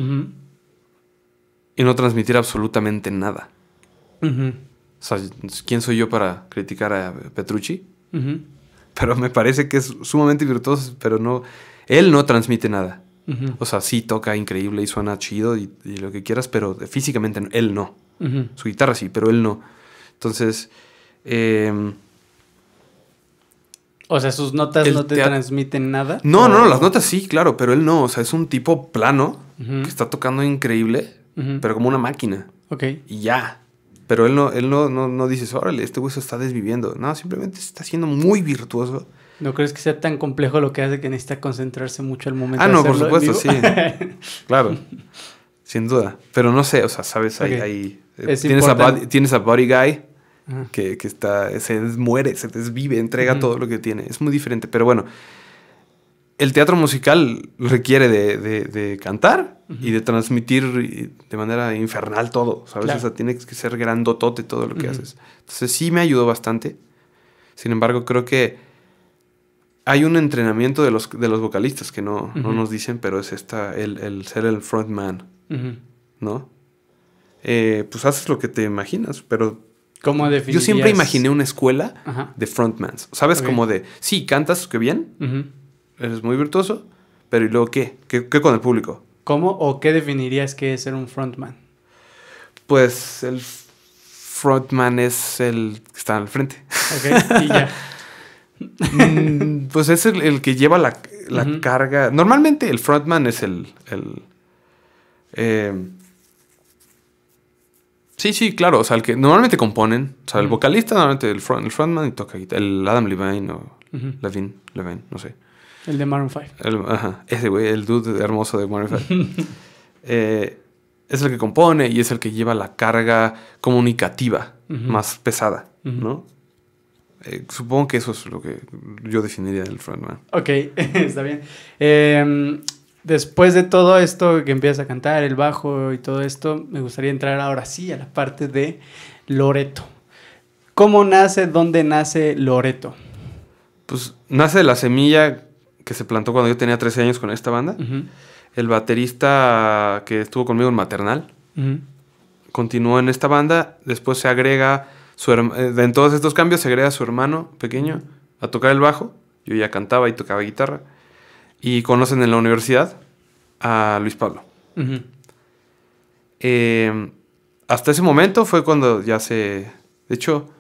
Speaker 1: y no transmitir absolutamente nada.
Speaker 3: O
Speaker 1: sea, ¿quién soy yo para criticar a Petrucci? Pero me parece que es sumamente virtuoso, pero no. Él no transmite nada. O sea, sí toca increíble y suena chido y, lo que quieras, pero físicamente él no. Su guitarra sí, pero él no. Entonces. Em,
Speaker 2: o sea, sus notas no te, transmiten nada. No, no, las
Speaker 1: notas sí, claro, pero él no. O sea, es un tipo plano que está tocando increíble, pero como una máquina. Ok. Y ya. Pero él no, él no, no, no dices, órale, este hueso está desviviendo. No, simplemente está siendo muy virtuoso.
Speaker 2: ¿No crees que sea tan complejo lo que hace que necesita concentrarse mucho al momento? Ah, no, por supuesto, sí. claro.
Speaker 1: Sin duda. Pero no sé, o sea, sabes, ahí, eh, tienes, a tienes a Body Guy que, está, se muere, se desvive, entrega todo lo que tiene. Es muy diferente, pero bueno, el teatro musical requiere de, cantar y de transmitir de manera infernal todo, ¿sabes? veces tiene que ser grandotote todo lo que haces. Entonces sí me ayudó bastante. Sin embargo, creo que hay un entrenamiento de los, de los vocalistas que no, no nos dicen, pero es esta, el, el ser el frontman, ¿no? Eh, pues haces lo que te imaginas, pero yo siempre imaginé una escuela de frontmans. ¿Sabes? Como de, sí, cantas, qué bien, eres muy virtuoso, pero ¿y luego qué? qué? con el público?
Speaker 2: ¿Cómo o qué definirías que es ser un frontman?
Speaker 1: Pues el frontman es el que está al frente. Ok, y ya. Mm, pues es el, que lleva la, carga. Normalmente el frontman es el. Eh, Sí, sí, claro. O sea, el que normalmente componen. O sea, el vocalista, normalmente el, front, el frontman y toca guitarra. El Adam Levine o Levine, no sé. El de Maroon 5. ajá. Ese güey, el dude hermoso de Maroon 5. Eh, es el que compone y es el que lleva la carga comunicativa más pesada, ¿no? Eh, supongo que eso es lo que yo definiría del frontman.
Speaker 2: Ok, está bien. Eh, después de todo esto que empieza a cantar, el bajo y todo esto, me gustaría entrar ahora sí a la parte de Loreto. ¿Cómo nace, dónde nace Loreto?
Speaker 1: Pues nace de la semilla que se plantó cuando yo tenía 13 años con esta banda. El baterista que estuvo conmigo en Maternal continuó en esta banda. Después se agrega, su eh, en todos estos cambios se agrega su hermano pequeño a tocar el bajo. Yo ya cantaba y tocaba guitarra. Y conocen en la universidad a Luis Pablo. Em, hasta ese momento fue cuando ya se... De hecho,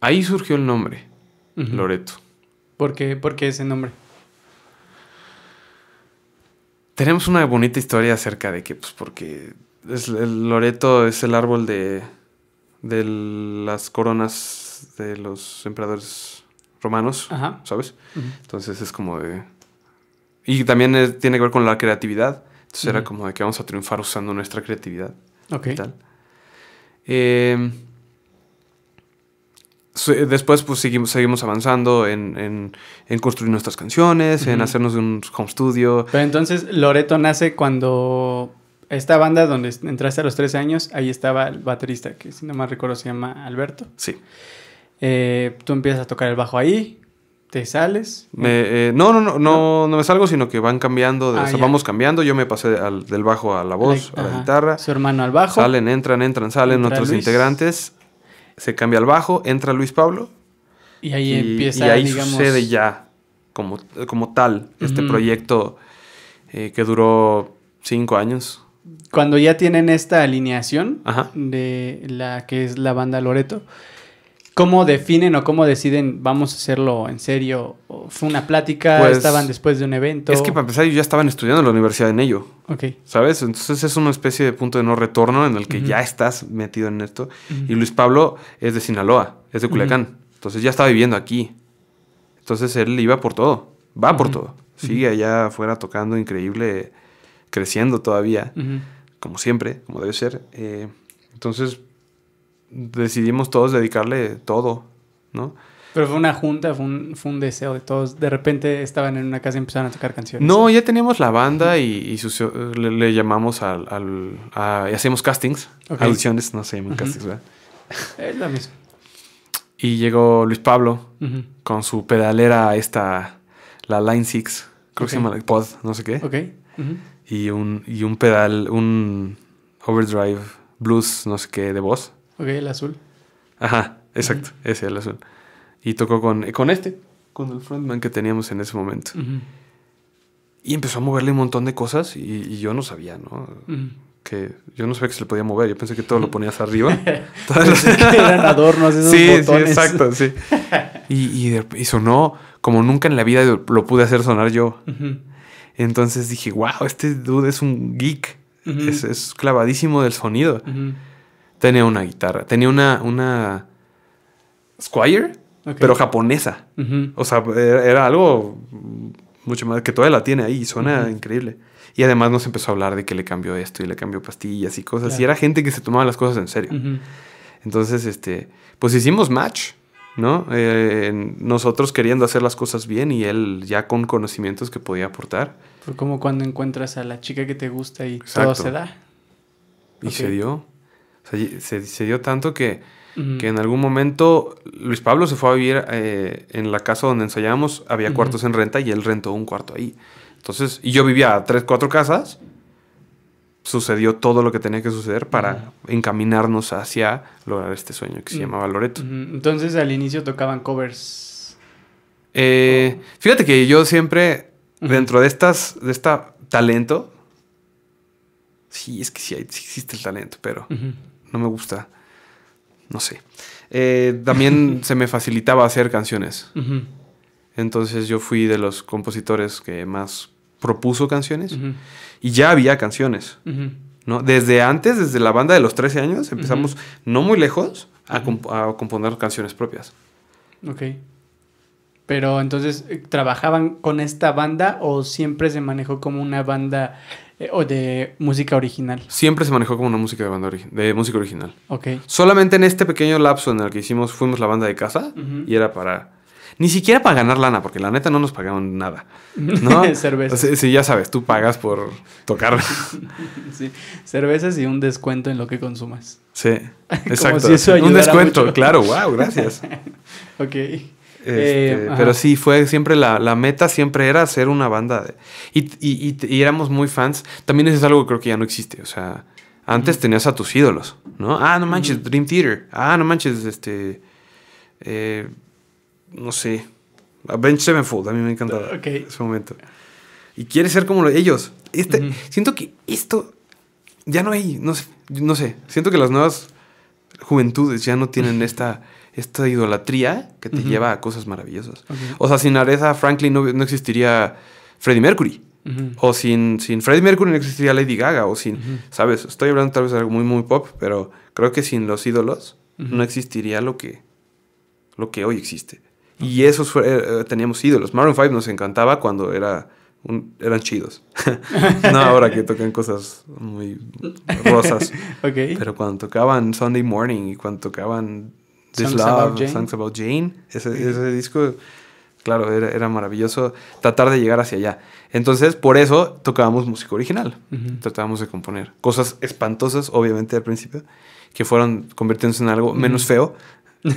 Speaker 1: ahí surgió el nombre, Loreto.
Speaker 2: ¿Por qué? ¿Por qué ese nombre?
Speaker 1: Tenemos una bonita historia acerca de que, pues, porque el Loreto es el árbol de, de las coronas de los emperadores romanos, ¿sabes? Entonces es como de y también tiene que ver con la creatividad. Entonces era como de que vamos a triunfar usando nuestra creatividad. Ok. tal. Em, después pues seguimos, seguimos avanzando en, construir nuestras canciones, en hacernos un home studio.
Speaker 2: Pero entonces Loreto nace cuando esta
Speaker 1: banda donde entraste a los 13 años, ahí
Speaker 2: estaba el baterista, que si no más recuerdo se llama Alberto. Sí. Eh, tú empiezas a tocar el bajo ahí. ¿Te sales?
Speaker 1: Eh, no, no, no, no, no, me salgo, sino que van cambiando, ah, vamos cambiando. Yo me pasé del bajo a la voz, a la guitarra. Su hermano al bajo. Salen, entran, entran, salen otros integrantes. Se cambia al bajo, entra Luis Pablo. Y ahí empieza, y ahí sucede ya como, como tal este proyecto eh, que duró cinco años. Cuando ya tienen esta alineación
Speaker 2: de la que es la banda Loreto, ¿Cómo definen o cómo deciden vamos a hacerlo en serio? ¿Fue una plática? Pues, ¿Estaban después de un evento? Es que para empezar,
Speaker 1: ellos ya estaban estudiando en la universidad en ello. Ok. ¿Sabes? Entonces es una especie de punto de no retorno en el que ya estás metido en esto. Y Luis Pablo es de Sinaloa, es de Culiacán. Entonces ya estaba viviendo aquí. Entonces él iba por todo. Va por todo. Sigue allá afuera tocando increíble, creciendo todavía. Como siempre, como debe ser. Eh, entonces decidimos todos dedicarle todo, ¿no?
Speaker 3: Pero fue
Speaker 2: una junta, fue un, deseo de todos. De repente estaban en una casa y empezaron a tocar canciones. No, ya
Speaker 1: teníamos la banda y, le, llamamos al, y hacemos castings, audiciones, no se llaman castings, ¿verdad? Es la misma. Y llegó Luis Pablo con su pedalera esta, la Line 6, creo que se llama Pod, no sé qué. Ok. y, un, y un pedal, un overdrive blues, no sé qué, de voz. Ok, el azul. Ajá, exacto, ese el azul. Y tocó con, este, con el frontman que teníamos en ese momento. Y empezó a moverle un montón de cosas y, yo no sabía, ¿no? Que yo no sabía que se le podía mover, yo pensé que todo lo ponías arriba. Todas las... Eran adornos, esos botones. Sí, exacto, sí. Y, y, sonó como nunca en la vida lo pude hacer sonar yo. Entonces dije, wow, este dude es un geek. Es, clavadísimo del sonido. Tenía una guitarra. Tenía una, una Squire, pero japonesa. O sea, era, algo mucho más que todavía la tiene ahí. Suena increíble. Y además nos empezó a hablar de que le cambió esto y le cambió pastillas y cosas. Y era gente que se tomaba las cosas en serio. Entonces, este, pues hicimos match, ¿no? Eh, nosotros queriendo hacer las cosas bien y él ya con conocimientos que podía aportar.
Speaker 2: Fue como cuando encuentras a la chica que te gusta y todo se da.
Speaker 1: Y se dio se, dio tanto que, que en algún momento Luis Pablo se fue a vivir eh, en la casa donde ensayábamos, había cuartos en renta y él rentó un cuarto ahí. Entonces, y yo vivía a tres, cuatro casas, sucedió todo lo que tenía que suceder para encaminarnos hacia lograr este sueño que se llamaba Loreto.
Speaker 2: Entonces al inicio tocaban covers.
Speaker 1: Eh, fíjate que yo siempre, dentro de estas, de esta talento, sí, es que sí existe el talento, pero no me gusta. No sé. Eh, también se me facilitaba hacer canciones. Entonces yo fui de los compositores que más propuso canciones y ya había canciones. ¿no? Desde antes, desde la banda de los 13 años, empezamos no muy lejos a, a componer canciones propias.
Speaker 2: Ok. Pero entonces, eh, ¿trabajaban con esta banda o siempre se manejó como una banda eh, o de música original?
Speaker 1: Siempre se manejó como una música de banda de música original. Ok. Solamente en este pequeño lapso en el que hicimos, fuimos la banda de casa y era para. Ni siquiera para ganar lana, porque la neta no nos pagaron nada. ¿No? cervezas. Sí, ya sabes, tú pagas por tocar.
Speaker 2: sí, cervezas y un descuento en lo que consumas.
Speaker 1: Sí, exacto. un descuento, claro, wow, gracias.
Speaker 2: ok. Este, eh, pero
Speaker 1: sí, fue siempre la, meta, siempre era ser una banda. y, éramos muy fans. También eso es algo que creo que ya no existe. O sea, antes tenías a tus ídolos, ¿no? Ah, no manches, Dream Theater. Ah, no manches, este. Eh, no sé. Avenged Sevenfold, a mí me encantaba en su momento. Y quieres ser como ellos. Este, Siento que esto ya no hay, no no sé. Siento que las nuevas juventudes ya no tienen esta esta idolatría que te lleva a cosas maravillosas. O sea, sin Aretha Franklin no, existiría Freddie Mercury. O sin, sin Freddie Mercury no existiría Lady Gaga. O sin, ¿sabes? Estoy hablando tal vez de algo muy, muy pop, pero creo que sin los ídolos no existiría lo que, lo que hoy existe. Y esos eh, eh, teníamos ídolos. Maroon 5 nos encantaba cuando era... eran chidos. no ahora que tocan cosas muy rosas. Pero cuando tocaban Sunday Morning y cuando tocaban This about Jane. Ese, disco, claro, era, maravilloso tratar de llegar hacia allá. Entonces, por eso tocábamos música original. Tratábamos de componer cosas espantosas, obviamente, al principio, que fueron convirtiéndose en algo menos feo,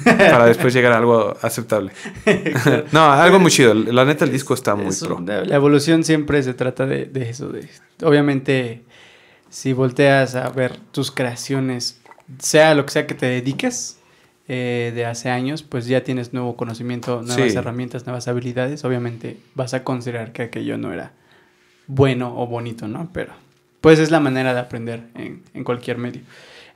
Speaker 1: para después llegar a algo aceptable. No, algo muy chido. La neta, el disco está muy pro. La
Speaker 2: evolución siempre se trata de, eso. De, obviamente, si volteas a ver tus creaciones, sea lo que sea que te dediques, eh, de hace años, pues ya tienes nuevo conocimiento, nuevas herramientas, nuevas habilidades. Obviamente vas a considerar que aquello no era bueno o bonito, ¿no? Pero pues es la manera de aprender en, cualquier medio.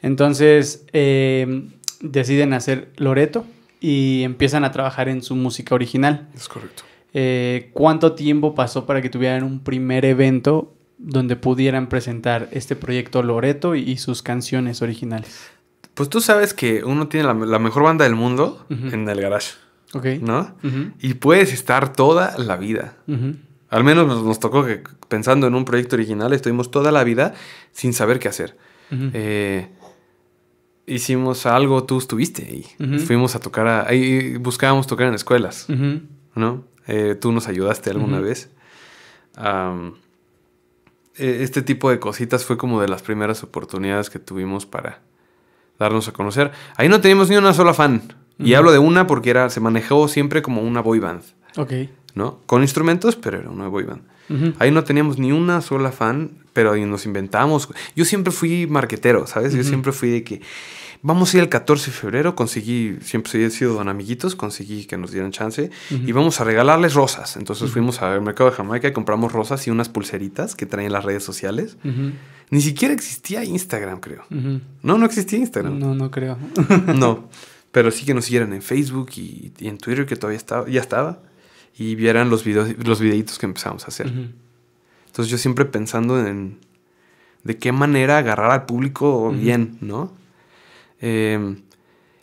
Speaker 2: Entonces em, deciden hacer Loreto y empiezan a trabajar en su música original. Es correcto. Eh, ¿Cuánto tiempo pasó para que tuvieran un primer evento donde pudieran presentar este proyecto Loreto y sus canciones originales?
Speaker 1: Pues tú sabes que uno tiene la, mejor banda del mundo en el garage. Ok. ¿No? Y puedes estar toda la vida. Al menos nos, tocó que pensando en un proyecto original estuvimos toda la vida sin saber qué hacer. Eh, hicimos algo, tú estuviste ahí. Fuimos a tocar, ahí buscábamos tocar en escuelas. ¿No? Eh, tú nos ayudaste alguna vez. E, este tipo de cositas fue como de las primeras oportunidades que tuvimos para darnos a conocer. Ahí no teníamos ni una sola fan. Y hablo de una porque era, se manejó siempre como una boy band. Ok. ¿No? Con instrumentos, pero era una boy Ahí no teníamos ni una sola fan, pero ahí nos inventamos. Yo siempre fui marquetero, ¿sabes? Yo siempre fui de que vamos a ir el 14 de febrero, conseguí, siempre he sido don amiguitos, conseguí que nos dieran chance y vamos a regalarles rosas. Entonces fuimos al mercado de Jamaica y compramos rosas y unas pulseritas que traen las redes sociales. Ni siquiera existía Instagram, creo. No, no existía Instagram. No, no creo. no, pero sí que nos siguieran en Facebook y, en Twitter, que todavía estaba, ya estaba, y vieran los, videos, los videitos que empezamos a hacer. Entonces yo siempre pensando en de qué manera agarrar al público bien, ¿no? Eh,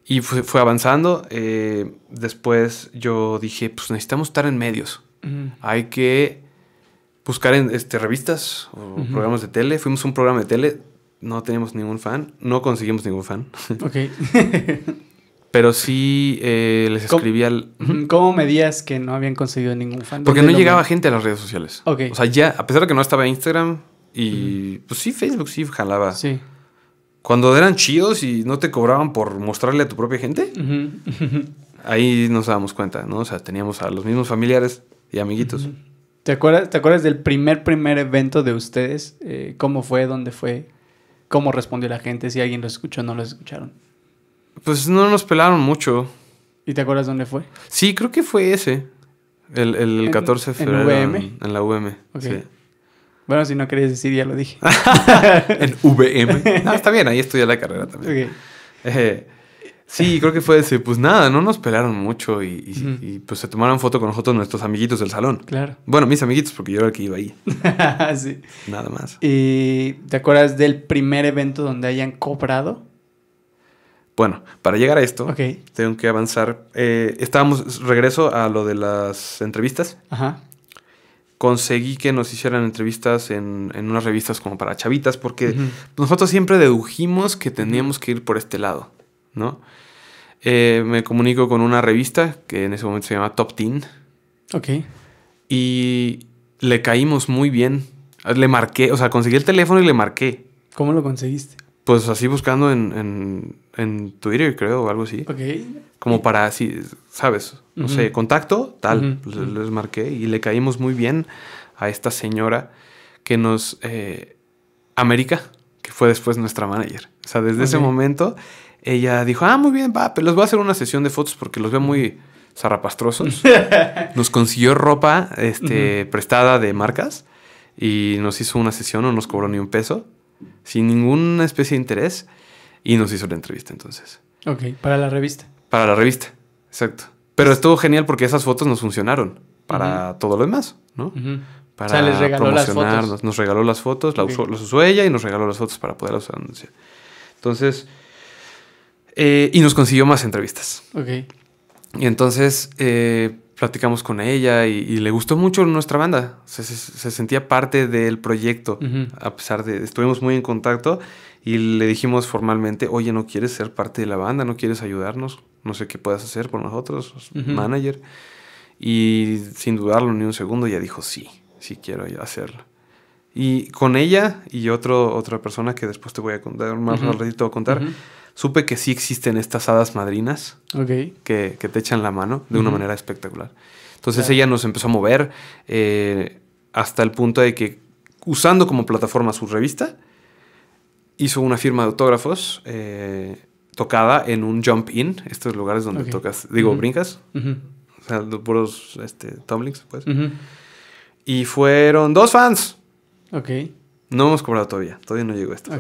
Speaker 1: y fue, avanzando. Eh, después yo dije, pues necesitamos estar en medios. Hay que buscar en este, revistas o programas de tele. Fuimos a un programa de tele, no teníamos ningún fan, no conseguimos ningún fan. Ok. Pero sí eh, les escribía... Al...
Speaker 2: ¿Cómo medías que no habían conseguido ningún fan? Porque no llegaba
Speaker 1: gente a las redes sociales. Ok. O sea, ya, a pesar de que no estaba Instagram y... Pues sí, Facebook sí jalaba. Sí. Cuando eran chidos y no te cobraban por mostrarle a tu propia gente, ahí nos dábamos cuenta, ¿no? O sea, teníamos a los mismos familiares y amiguitos. ¿Te acuerdas, ¿Te acuerdas del primer, primer
Speaker 2: evento de ustedes? Eh, ¿Cómo fue? ¿Dónde fue? ¿Cómo respondió la gente? Si alguien lo escuchó o no lo escucharon. Pues no nos pelaron mucho. ¿Y te acuerdas dónde fue?
Speaker 1: Sí, creo que fue ese. El, el 14 de febrero. ¿En, en la UM.
Speaker 2: Bueno, si no querías decir, ya lo dije.
Speaker 1: en VM. No, está bien, ahí estudié la carrera también. sí, creo que fue ese. Pues nada, no nos pelaron mucho y, pues se tomaron foto con nosotros nuestros amiguitos del salón. Claro. Bueno, mis amiguitos, porque yo era el que iba ahí. sí. Nada más.
Speaker 2: ¿Y te acuerdas del primer evento donde hayan cobrado?
Speaker 1: Bueno, para llegar a esto, tengo que avanzar. Eh, estábamos, regreso a lo de las entrevistas. Ajá conseguí que nos hicieran entrevistas en, unas revistas como para chavitas, porque nosotros siempre dedujimos que teníamos que ir por este lado, ¿no? Eh, me comunico con una revista que en ese momento se llama Top Teen. Ok. Y le caímos muy bien. Le marqué, o sea, conseguí el teléfono y le marqué. ¿Cómo lo conseguiste? Pues así buscando en, en, Twitter, creo, o algo así. Ok. Como para así, ¿sabes? No sé, contacto, tal. Pues, les, marqué y le caímos muy bien a esta señora que nos... Eh, América, que fue después nuestra manager. O sea, desde ese momento ella dijo, ah, muy bien, va, pero les voy a hacer una sesión de fotos porque los veo muy zarrapastrosos. nos consiguió ropa este, prestada de marcas y nos hizo una sesión, no nos cobró ni un peso sin ninguna especie de interés, y nos hizo la entrevista entonces. Ok,
Speaker 2: para la revista.
Speaker 1: Para la revista, exacto. Pero estuvo genial porque esas fotos nos funcionaron para todo lo demás, ¿no? Para o Las fotos. Nos regaló las fotos, las usó ella y nos regaló las fotos para poder usar. Entonces, eh, y nos consiguió más entrevistas. Ok. Y entonces, eh, platicamos con ella y, le gustó mucho nuestra banda. Se, sentía parte del proyecto, a pesar de, estuvimos muy en contacto y le dijimos formalmente, oye, ¿no quieres ser parte de la banda? ¿No quieres ayudarnos? No sé qué puedas hacer por nosotros, manager. Y sin dudarlo ni un segundo, ya dijo, sí, sí quiero hacerlo. Y con ella y otro, otra persona que después te voy a contar, más, uh a contar, Supe que sí existen estas hadas madrinas que, te echan la mano de una manera espectacular. Entonces ella nos empezó a mover eh, hasta el punto de que, usando como plataforma su revista, hizo una firma de autógrafos eh, tocada en un jump in, estos lugares donde tocas, digo, brincas, o sea, los puros este, tumblings, pues. Y fueron dos fans. Ok. No hemos cobrado todavía, todavía no llegó esto.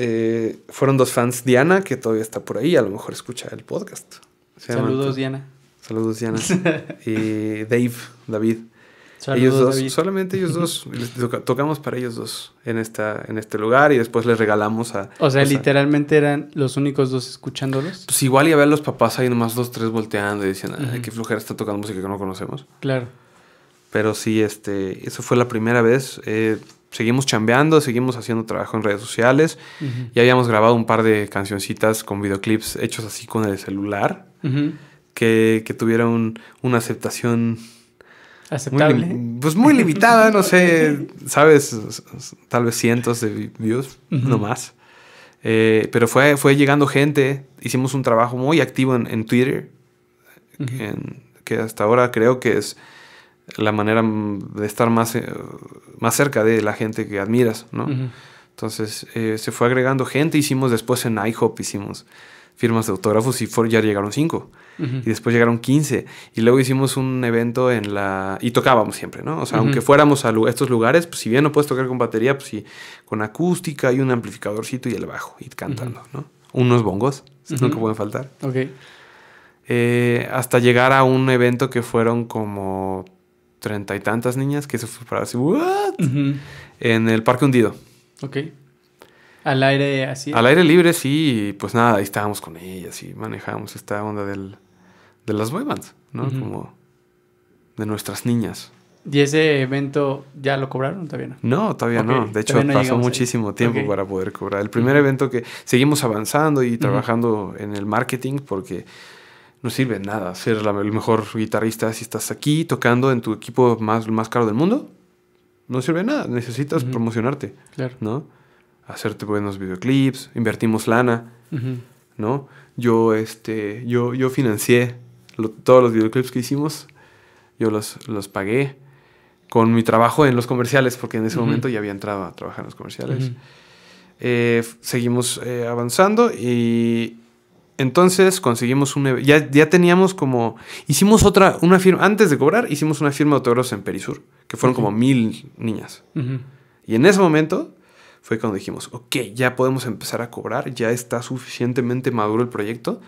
Speaker 1: Eh, fueron dos fans, Diana, que todavía está por ahí, a lo mejor escucha el podcast. Saludos, Diana. Saludos, Diana. y Dave, David. solamente ellos dos, tocamos para ellos dos en, esta, en este lugar y después les regalamos a... O sea,
Speaker 2: literalmente eran los únicos dos escuchándolos.
Speaker 1: Pues igual y a ver los papás ahí nomás dos, tres volteando y diciendo, qué flojera está tocando música que no conocemos. Claro. Pero sí, este, eso fue la primera vez. Eh, seguimos chambeando, seguimos haciendo trabajo en redes sociales. Y Ya habíamos grabado un par de cancioncitas con videoclips hechos así con el celular, que, tuvieron una aceptación... Aceptable. pues muy limitada, no sé, sabes, tal vez cientos de views, no más. Eh, pero fue, fue llegando gente, hicimos un trabajo muy activo en, Twitter, que hasta ahora creo que es la manera de estar más, eh, más cerca de la gente que admiras, ¿no? Entonces eh, se fue agregando gente, hicimos después en IHOP, hicimos firmas de autógrafos y ya llegaron cinco. Y después llegaron 15. Y luego hicimos un evento en la... Y tocábamos siempre, ¿no? O sea, aunque fuéramos a estos lugares, pues si bien no puedes tocar con batería, pues sí, con acústica y un amplificadorcito y el bajo, y cantando, ¿no? Unos bongos, Es lo que pueden faltar. Ok. Eh, hasta llegar a un evento que fueron como treinta y tantas niñas, que se fue para así, ¿what? En el Parque Hundido.
Speaker 2: Ok. Al aire así. Al aire libre,
Speaker 1: sí, pues nada, ahí estábamos con ellas y manejábamos esta onda de las boy ¿no? Como de nuestras niñas.
Speaker 2: ¿Y ese evento ya lo cobraron todavía no?
Speaker 1: No, todavía no. De hecho, pasó muchísimo tiempo para poder cobrar. El primer evento que seguimos avanzando y trabajando en el marketing porque no sirve nada ser el mejor guitarrista si estás aquí tocando en tu equipo más, más caro del mundo. No sirve nada, necesitas promocionarte, claro. ¿no? Hacerte buenos videoclips, invertimos lana, ¿no? Yo, este, yo, yo financié todos los videoclips que hicimos, yo los, pagué con mi trabajo en los comerciales, porque en ese momento ya había entrado a trabajar en los comerciales. Eh, seguimos eh, avanzando y entonces conseguimos un... Ya, ya teníamos como... Hicimos otra, una firma... Antes de cobrar, hicimos una firma de autógrafos en Perisur, que fueron como mil niñas. Y en ese momento fue cuando dijimos, ok, ya podemos empezar a cobrar, ya está suficientemente maduro el proyecto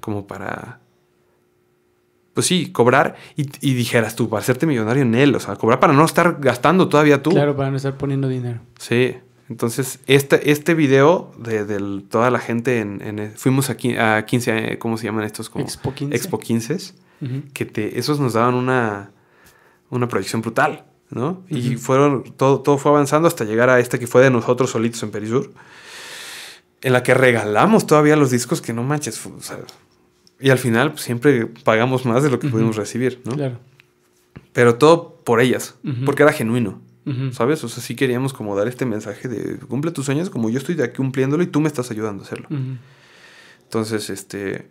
Speaker 1: como para... Pues sí, cobrar y, y, dijeras tú, para hacerte millonario en él, o sea, cobrar para no estar gastando todavía tú. Claro, para
Speaker 2: no estar poniendo dinero.
Speaker 1: Sí. Entonces, este, este video de, toda la gente en, eh, fuimos aquí a 15, eh, ¿cómo se llaman estos? Expo 15. Expo 15 que te, esos nos daban una, una proyección brutal, ¿no? Y fueron, todo, todo fue avanzando hasta llegar a este que fue de nosotros solitos en Perisur, en la que regalamos todavía los discos que no manches, y al final pues, siempre pagamos más de lo que pudimos recibir, ¿no? Claro. Pero todo por ellas, porque era genuino. ¿Sabes? O sea, sí queríamos como dar este mensaje de cumple tus sueños como yo estoy aquí cumpliéndolo y tú me estás ayudando a hacerlo. Entonces, este,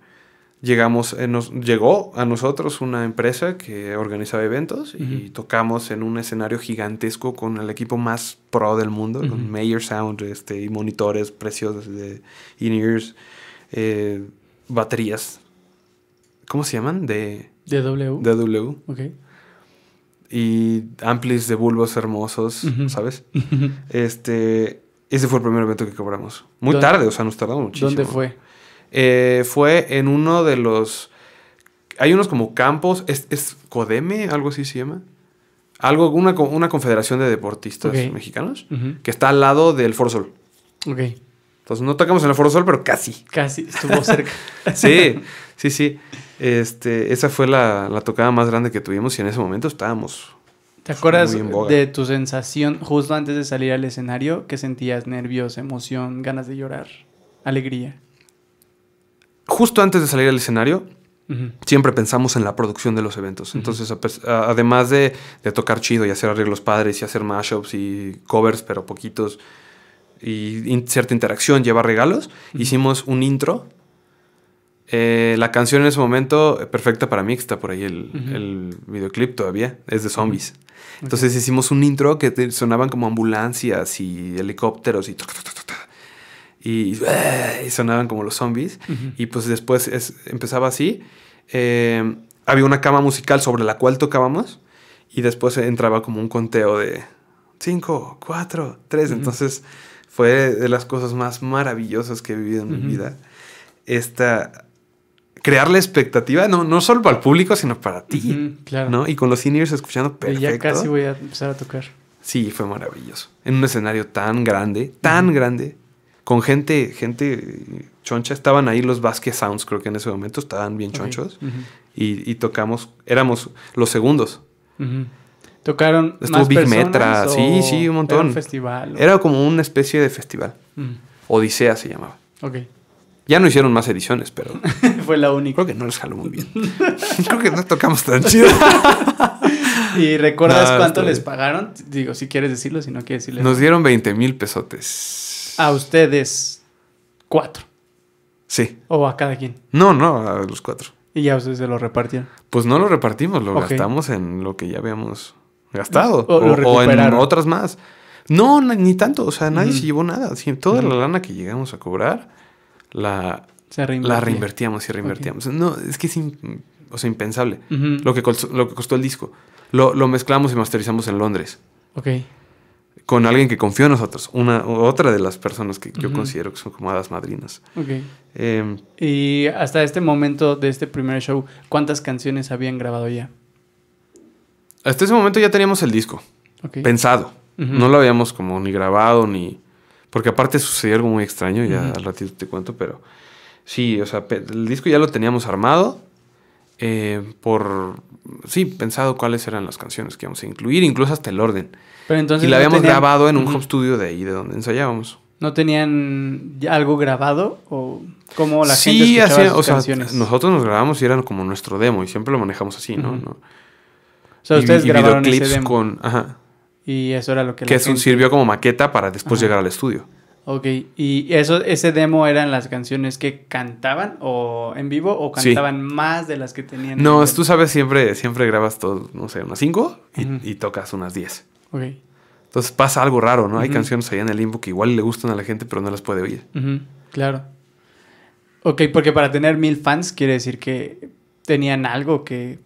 Speaker 1: llegamos, eh, nos, llegó a nosotros una empresa que organizaba eventos y tocamos en un escenario gigantesco con el equipo más pro del mundo, con Mayor Sound este, y monitores preciosos de in eh, baterías. ¿Cómo se llaman? De... DW. DW. Ok y amplis de bulbos hermosos, ¿sabes? Este, ese fue el primer evento que cobramos. Muy tarde, o sea, nos tardamos muchísimo. ¿Dónde fue? Eh, fue en uno de los... Hay unos como campos, es, es Codeme, algo así se llama. Algo, una, una confederación de deportistas mexicanos que está al lado del Foro Sol. Ok. Entonces no tocamos en el Foro Sol, pero casi. Casi, estuvo cerca. sí. Sí, sí. Este, esa fue la, tocada más grande que tuvimos y en ese momento estábamos. ¿Te acuerdas de
Speaker 2: tu sensación justo antes de salir al escenario? ¿Qué sentías? ¿Nervios, emoción, ganas de llorar, alegría?
Speaker 1: Justo antes de salir al escenario, siempre pensamos en la producción de los eventos. Entonces, además de, tocar chido y hacer arreglos padres y hacer mashups y covers, pero poquitos, y cierta interacción, llevar regalos, hicimos un intro eh, la canción en ese momento, perfecta para mixta está por ahí el, videoclip todavía, es de zombies. Entonces hicimos un intro que sonaban como ambulancias y helicópteros y... Eh, y, sonaban como los zombies. Y pues después empezaba así. Eh, había una cama musical sobre la cual tocábamos y después entraba como un conteo de 5, 4, 3. Entonces fue de las cosas más maravillosas que he vivido en mi vida. Esta crear la expectativa, no, no solo para el público, sino para ti. claro. ¿no? Y con los seniors escuchando perfecto. Y ya casi
Speaker 2: voy a empezar a tocar.
Speaker 1: Sí, fue maravilloso. En un escenario tan grande, tan grande, con gente, gente choncha. Estaban ahí los Vasquez Sounds, creo que en ese momento estaban bien chonchos. y, tocamos, éramos los segundos.
Speaker 2: ¿Tocaron Estuvo Big Metra, sí, sí, un montón. Era, un festival, era
Speaker 1: como una especie de festival. Odisea se llamaba. Ok. Ya no hicieron más ediciones, pero.
Speaker 2: Fue la única. Creo que no les jaló muy bien. Creo que no tocamos tan chido. ¿Y recuerdas cuánto les pagaron? Digo, si quieres decirlo, si no quieres decirlo. Nos
Speaker 1: dieron 20 mil pesotes.
Speaker 2: A ustedes,
Speaker 1: cuatro. Sí. ¿O a cada quien? No, no, a los cuatro. ¿Y ya ustedes se lo repartieron? Pues no lo repartimos, lo gastamos en lo que ya habíamos gastado. O, en otras más. No, ni tanto, o sea, nadie se llevó nada. toda la lana que llegamos a cobrar la, la reinvertíamos y reinvertíamos. No, es que es sea, impensable lo, que costó, lo que costó el disco. Lo, mezclamos y masterizamos en Londres. Ok. Con alguien que confió en nosotros. Una, otra de las personas que yo considero que son como hadas madrinas. Ok. Em,
Speaker 2: y hasta este momento de este primer show, ¿cuántas canciones habían grabado ya?
Speaker 1: Hasta ese momento ya teníamos el disco. Pensado. No lo habíamos como ni grabado ni porque aparte sucedió algo muy extraño, ya al ratito te cuento, pero sí, o sea, el disco ya lo teníamos armado. Eh, por, sí, pensado cuáles eran las canciones que íbamos a incluir, incluso hasta el orden. y la habíamos grabado en un home studio de ahí, de donde ensayábamos.
Speaker 2: ¿No tenían algo grabado o cómo la sí, gente escuchaba hacía, o
Speaker 1: Sea, nosotros nos grabamos y eran como nuestro demo y siempre lo manejamos así, ¿no? O sea, ustedes grabaron con, ajá,
Speaker 2: y eso era lo que... Que eso
Speaker 1: sirvió como maqueta para después llegar al estudio.
Speaker 2: Ok, ¿y eso, ese demo eran las canciones que cantaban o en vivo o cantaban más de las que tenían? No,
Speaker 1: tú sabes, siempre, siempre grabas todos no sé, unas cinco y, tocas unas 10. Ok. Entonces pasa algo raro, ¿no? Hay canciones allá en el limbo que igual le gustan a la gente, pero no las puede oír.
Speaker 2: Claro. Ok, porque para tener mil fans quiere decir que tenían algo que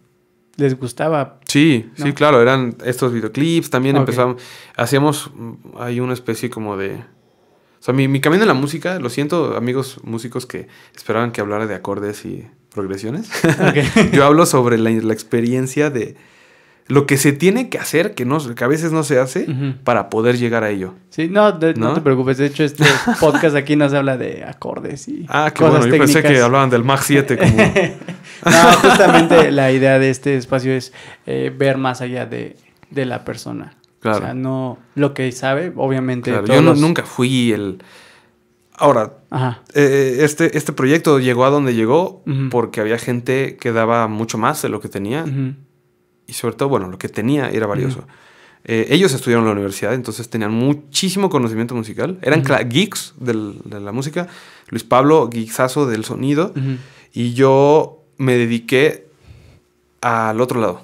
Speaker 2: les gustaba.
Speaker 1: Sí, sí, claro, eran estos videoclips, también empezamos, hacíamos, mm, hay una especie como de... O sea, mi, camino en la música, lo siento, amigos músicos que esperaban que hablara de acordes y progresiones. Yo hablo sobre la experiencia de lo que se tiene que hacer, que, no, a veces no se hace, para poder llegar a ello. Sí, no, no, te preocupes. De hecho, este podcast aquí no se habla de acordes y
Speaker 2: Ah, qué bueno. Yo pensé que hablaban del Mach 7 como... no, justamente la idea de este espacio es eh, ver más allá de, la persona. Claro. O sea, no lo que
Speaker 1: sabe, obviamente. Claro. Yo nunca fui el... Ahora, eh, este, este proyecto llegó a donde llegó porque había gente que daba mucho más de lo que tenía y sobre todo, bueno, lo que tenía era valioso. Eh, ellos estudiaron en la universidad, entonces tenían muchísimo conocimiento musical. Eran geeks de la música. Luis Pablo, geeksazo del sonido. Y yo me dediqué al otro lado,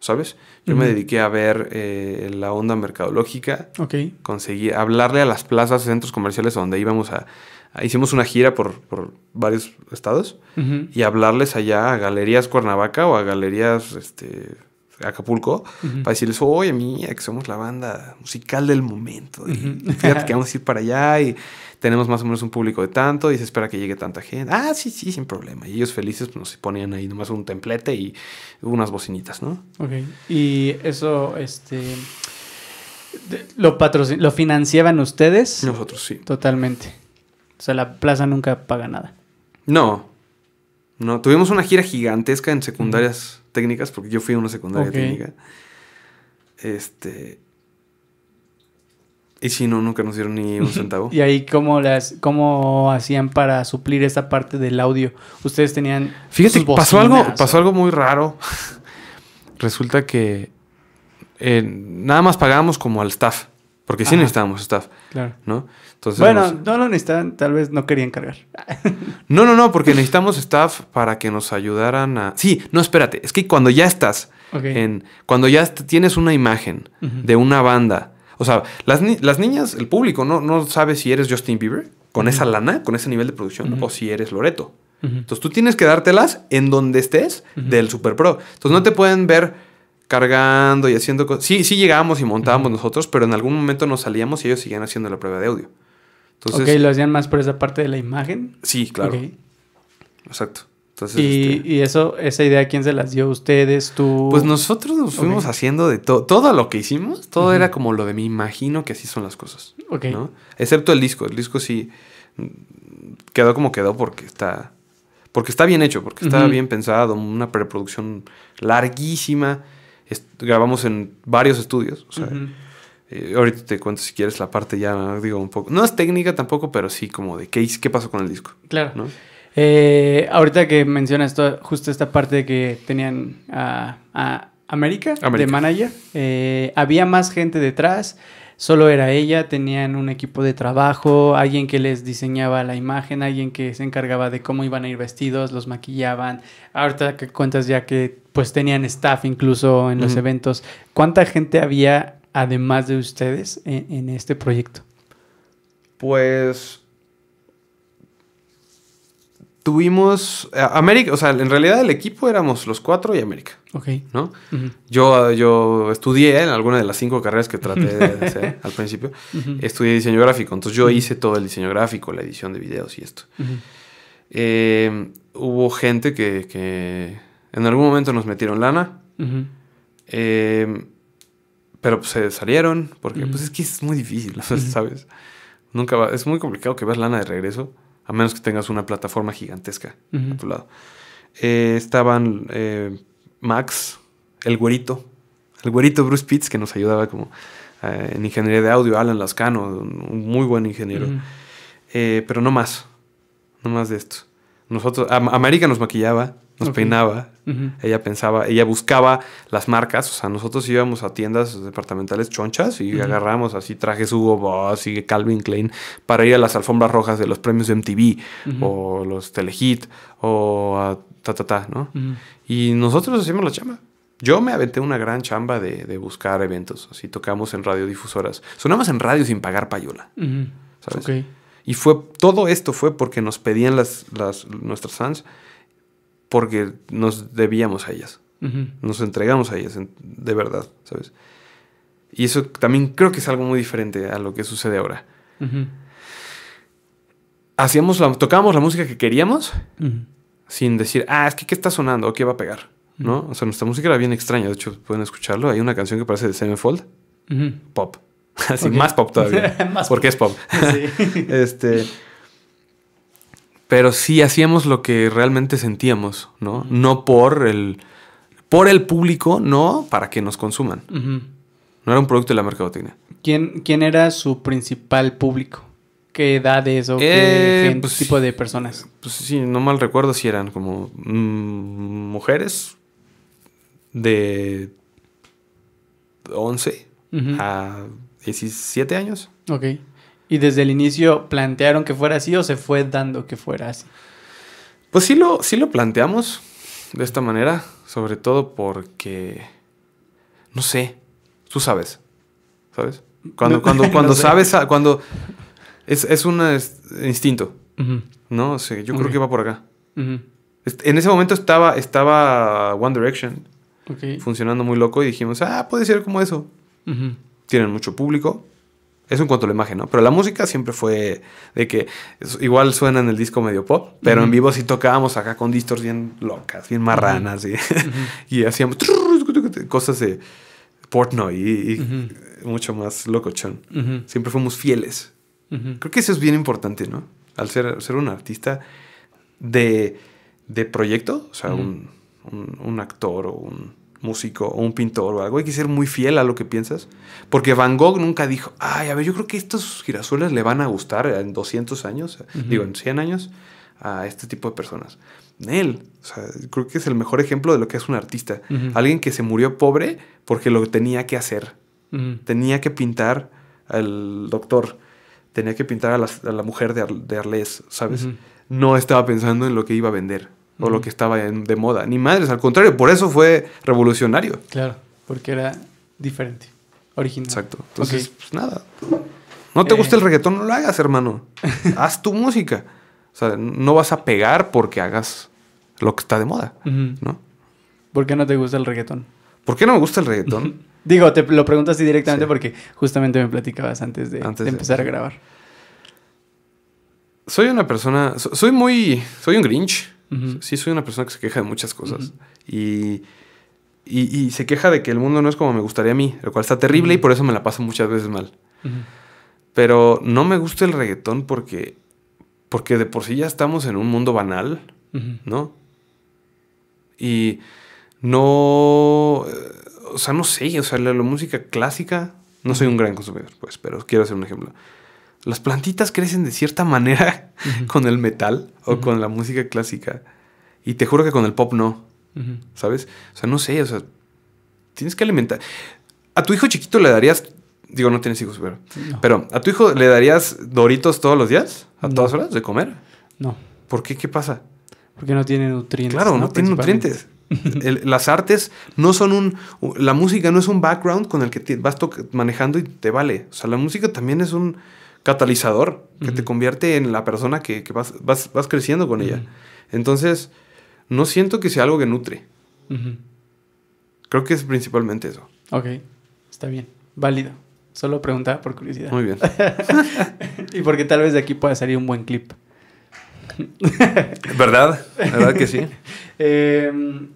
Speaker 1: ¿sabes? Yo me dediqué a ver eh, la onda mercadológica. Ok. Conseguí hablarle a las plazas, centros comerciales donde íbamos a, hicimos una gira por, varios estados y hablarles allá a galerías Cuernavaca o a galerías este, Acapulco, para decirles, oye, mía, que somos la banda musical del momento.
Speaker 3: que
Speaker 1: vamos a ir para allá y tenemos más o menos un público de tanto y se espera que llegue tanta gente. Ah, sí, sí, sin problema. Y ellos felices pues, nos ponían ahí nomás un templete y unas bocinitas, ¿no?
Speaker 2: Ok. Y eso, este... ¿Lo, ¿Lo financiaban ustedes? Nosotros, sí. Totalmente. O sea, la plaza nunca paga nada.
Speaker 1: No. No, tuvimos una gira gigantesca en secundarias técnicas, porque yo fui a una secundaria técnica. Este. Y si no, nunca nos dieron ni un centavo. ¿Y
Speaker 2: ahí cómo, las, cómo hacían para suplir esa parte del audio? Ustedes tenían. Fíjate, pasó, algo, pasó algo
Speaker 1: muy raro. Resulta que eh, nada más pagábamos como al staff. Porque sí necesitábamos staff. Claro. ¿No? Entonces, bueno,
Speaker 2: no lo necesitan, tal vez no querían cargar.
Speaker 1: no, no, no, porque necesitamos staff para que nos ayudaran a. Sí, no, espérate. Es que cuando ya estás en. Cuando ya tienes una imagen de una banda. O sea, las, niñas, el público, no, no sabe si eres Justin Bieber con esa lana, con ese nivel de producción, o si eres Loreto. Entonces tú tienes que dártelas en donde estés del Super Pro. Entonces no te pueden ver cargando y haciendo cosas. Sí, sí llegábamos y montábamos nosotros, pero en algún momento nos salíamos y ellos seguían haciendo la prueba de audio. Entonces, ok, lo
Speaker 2: hacían más por esa parte de la imagen.
Speaker 1: Sí, claro. Exacto. Entonces, ¿Y,
Speaker 2: este ¿Y, eso, esa idea quién se las dio? ¿Ustedes?
Speaker 3: ¿Tú? Pues
Speaker 1: nosotros nos fuimos haciendo de todo. Todo lo que hicimos, todo era como lo de me imagino que así son las cosas. Ok. ¿no? Excepto el disco. El disco sí mm, quedó como quedó porque está. Porque está bien hecho, porque está bien pensado, una preproducción larguísima grabamos en varios estudios. Eh, ahorita te cuento si quieres la parte ya, digo, un poco. No es técnica tampoco, pero sí como de qué, qué pasó con el disco.
Speaker 3: Claro.
Speaker 2: Eh, ahorita que mencionas justo esta parte que tenían a, América, de manager, eh, había más gente detrás solo era ella, tenían un equipo de trabajo, alguien que les diseñaba la imagen, alguien que se encargaba de cómo iban a ir vestidos, los maquillaban. Ahorita que cuentas ya que pues tenían staff incluso en los eventos. ¿Cuánta gente había además de ustedes en
Speaker 1: este proyecto? Pues tuvimos eh, América, o sea, en realidad el equipo éramos los cuatro y América. Ok. ¿No? yo, yo estudié en alguna de las cinco carreras que traté de hacer al principio. Estudié diseño gráfico. Entonces yo hice todo el diseño gráfico, la edición de videos y esto. Em, hubo gente que, que, en algún momento nos metieron lana. Em, pero pues, se salieron porque pues es que es muy difícil, ¿sabes? Nunca es muy complicado que veas lana de regreso a menos que tengas una plataforma gigantesca a tu lado. Eh, estaban eh, Max, el güerito, el güerito Bruce Pitts, que nos ayudaba como eh, en ingeniería de audio, Alan Lascano, un muy buen ingeniero. pero no más, no más de esto. Nosotros, a, América nos maquillaba, nos peinaba. Ella pensaba, ella buscaba las marcas. O sea, nosotros íbamos a tiendas departamentales chonchas y agarramos así trajes Hugo Boss y Calvin Klein para ir a las alfombras rojas de los premios de MTV o los Telehit o a ta ta ta, ¿no? Y nosotros hacíamos la chamba. Yo me aventé una gran chamba de, de, buscar eventos. Así tocamos en radiodifusoras. Sonamos en radio sin pagar payola. ¿Sabes? Y fue, todo esto fue porque nos pedían las, las, nuestras fans porque nos debíamos a ellas. Nos entregamos a ellas, de verdad, ¿sabes? Y eso también creo que es algo muy diferente a lo que sucede ahora. Hacíamos tocábamos la música que queríamos sin decir, ah, es que ¿qué está sonando? ¿O qué va a pegar? ¿No? O sea, nuestra música era bien extraña. De hecho, pueden escucharlo. Hay una canción que parece de Sevenfold. Pop. Así, más pop todavía. porque es pop. este pero sí hacíamos lo que realmente sentíamos, ¿no? No por el, por el público, no para que nos consuman. No era un producto de la mercadotecnia.
Speaker 2: ¿Quién, quién era su principal público? ¿Qué edades o qué eh, pues tipo de personas?
Speaker 1: Pues sí, no mal recuerdo si eran como mm, mujeres de 11 a 17 años.
Speaker 2: Ok. ¿Y desde el inicio plantearon que fuera así o se fue dando que fuera así?
Speaker 1: Pues sí lo, lo planteamos de esta manera, sobre todo porque, no sé, tú sabes, ¿sabes? Cuando, cuando, cuando sabes, cuando es, es un instinto, ¿no? sé, yo creo que va por acá. En ese momento estaba, estaba One Direction funcionando muy loco y dijimos, ah, puede ser como eso. Tienen mucho público, eso en cuanto a la imagen, ¿no? Pero la música siempre fue de que igual suena en el disco medio pop, pero en vivo sí tocábamos acá con distors bien locas, bien marranas y, hacíamos cosas de Portnoy y, mucho más locochón. Siempre fuimos fieles. Creo que eso es bien importante, ¿no? Al ser, ser un artista de, proyecto, o sea, un, un actor o un músico o un pintor o algo, hay que ser muy fiel a lo que piensas. Porque Van Gogh nunca dijo, ay, a ver, yo creo que estos girasoles le van a gustar en 200 años, digo, en 100 años, a este tipo de personas. Él, creo que es el mejor ejemplo de lo que es un artista. Alguien que se murió pobre porque lo tenía que hacer. Tenía que pintar al doctor, tenía que pintar a la, mujer de, de, Arles, ¿sabes? No estaba pensando en lo que iba a vender o lo que estaba de moda. Ni madres, al contrario, por eso fue revolucionario.
Speaker 2: Claro, porque era diferente, original. Exacto. Entonces, pues
Speaker 1: nada. No te gusta el eh. reggaetón, no lo hagas, hermano. Haz tu música. O sea, no vas a pegar porque hagas lo que está de moda, ¿no? ¿Por qué no te gusta el reggaetón? ¿Por qué no me gusta el reggaetón?
Speaker 2: Digo, te lo preguntas así directamente porque justamente me platicabas antes
Speaker 1: de, empezar a grabar. Soy una persona, soy muy, soy un grinch. Sí soy una persona que se queja de muchas cosas. y, y, se queja de que el mundo no es como me gustaría a mí, lo cual está terrible y por eso me la paso muchas veces mal. Pero no me gusta el reggaetón porque, porque de por sí ya estamos en un mundo banal, ¿no? Y no... Eh, o sea, no sé, o sea, la, la música clásica... No soy un gran consumidor, pues, pero quiero hacer un ejemplo las plantitas crecen de cierta manera con el metal o con la música clásica. Y te juro que con el pop no. ¿Sabes? O sea, no sé, o sea, tienes que alimentar. A tu hijo chiquito le darías, digo, no tienes hijos, pero, pero a tu hijo le darías doritos todos los días, a todas horas de comer. No. ¿Por qué? ¿Qué pasa? Porque no tiene nutrientes. Claro, no, tiene nutrientes. las artes no son un... La música no es un background con el que vas manejando y te vale. O sea, la música también es un catalizador que te convierte en la persona que, vas, vas, vas, creciendo con ella. Entonces, no siento que sea algo que nutre. Creo que es principalmente eso.
Speaker 2: Ok, está bien, válido. Solo preguntaba por curiosidad. Muy bien. y porque tal vez de aquí pueda salir un buen clip.
Speaker 1: ¿Verdad? ¿Verdad que sí?
Speaker 2: Em,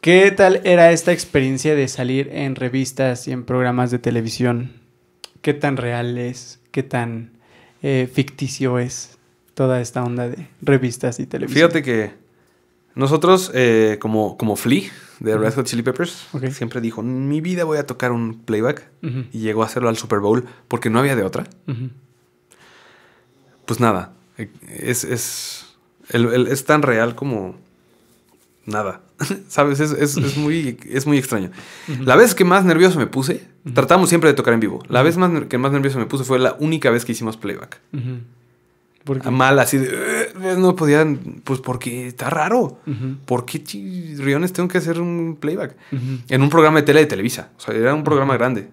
Speaker 2: ¿Qué tal era esta experiencia de salir en revistas y en programas de televisión? ¿Qué tan real es? qué tan eh, ficticio es toda esta onda de revistas y televisión.
Speaker 1: Fíjate que nosotros, eh, como, como Flea de Red Hot Chili Peppers, siempre dijo, en mi vida voy a tocar un playback. Y llegó a hacerlo al Super Bowl porque no había de otra. Pues nada, es, es, es tan real como nada. ¿Sabes? Es, muy, es muy extraño. La vez que más nervioso me puse, tratamos siempre de tocar en vivo. La vez más, que más nervioso me puse fue la única vez que hicimos playback. Mal, así eh", no podían. Pues porque está raro. ¿Por qué chirriones tengo que hacer un playback? En un programa de tele de Televisa. O sea, era un programa grande.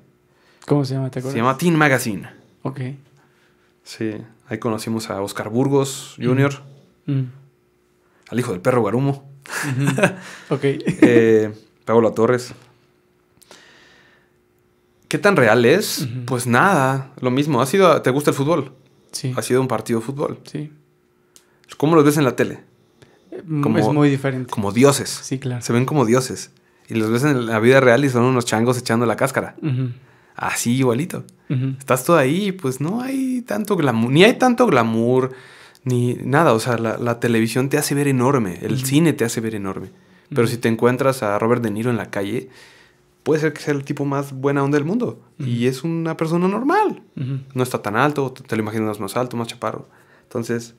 Speaker 2: ¿Cómo se llama? ¿Te acuerdas? Se
Speaker 1: llama Teen Magazine. Ok. Sí. Ahí conocimos a Oscar Burgos Jr. Al hijo del perro Garumo. ok. Eh, Torres. ¿Qué tan real es? Pues nada, lo mismo. Ha sido, ¿Te gusta el fútbol? Sí. Ha sido un partido de fútbol. Sí. ¿Cómo los ves en la tele? Mm, como, es muy diferente. Como dioses. Sí, claro. Se ven como dioses. Y los ves en la vida real y son unos changos echando la cáscara. Así igualito. Estás todo ahí, pues no hay tanto glamour. Ni hay tanto glamour ni nada. O sea, la, televisión te hace ver enorme, el cine te hace ver enorme. Pero si te encuentras a Robert De Niro en la calle, puede ser que sea el tipo más buena onda del mundo. Y es una persona normal. No está tan alto, te, lo imaginas más alto, más chaparro. Entonces,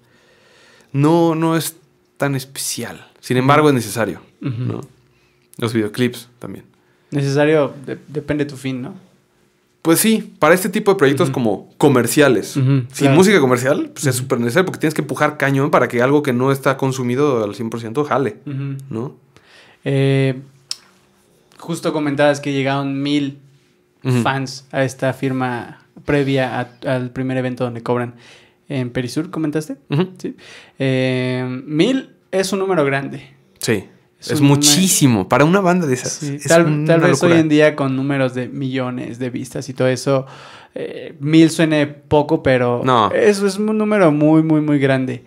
Speaker 1: no, no es tan especial. Sin embargo, es necesario. ¿no? Los videoclips también. Necesario depende de tu fin, ¿no? Pues sí, para este tipo de proyectos como comerciales. Sin música comercial, pues es súper necesario porque tienes que empujar cañón para que algo que no está consumido al 100% jale, ¿no? Eh,
Speaker 2: justo comentabas que llegaron mil fans a esta firma previa al primer evento donde cobran. En Perisur comentaste. Sí. Eh, mil es un número grande.
Speaker 1: Sí. Es, muchísimo. Para una banda de esas. tal, vez hoy en
Speaker 2: día con números de millones de vistas y todo eso, eh, mil suene poco, pero no. eso es un número muy, muy, muy grande.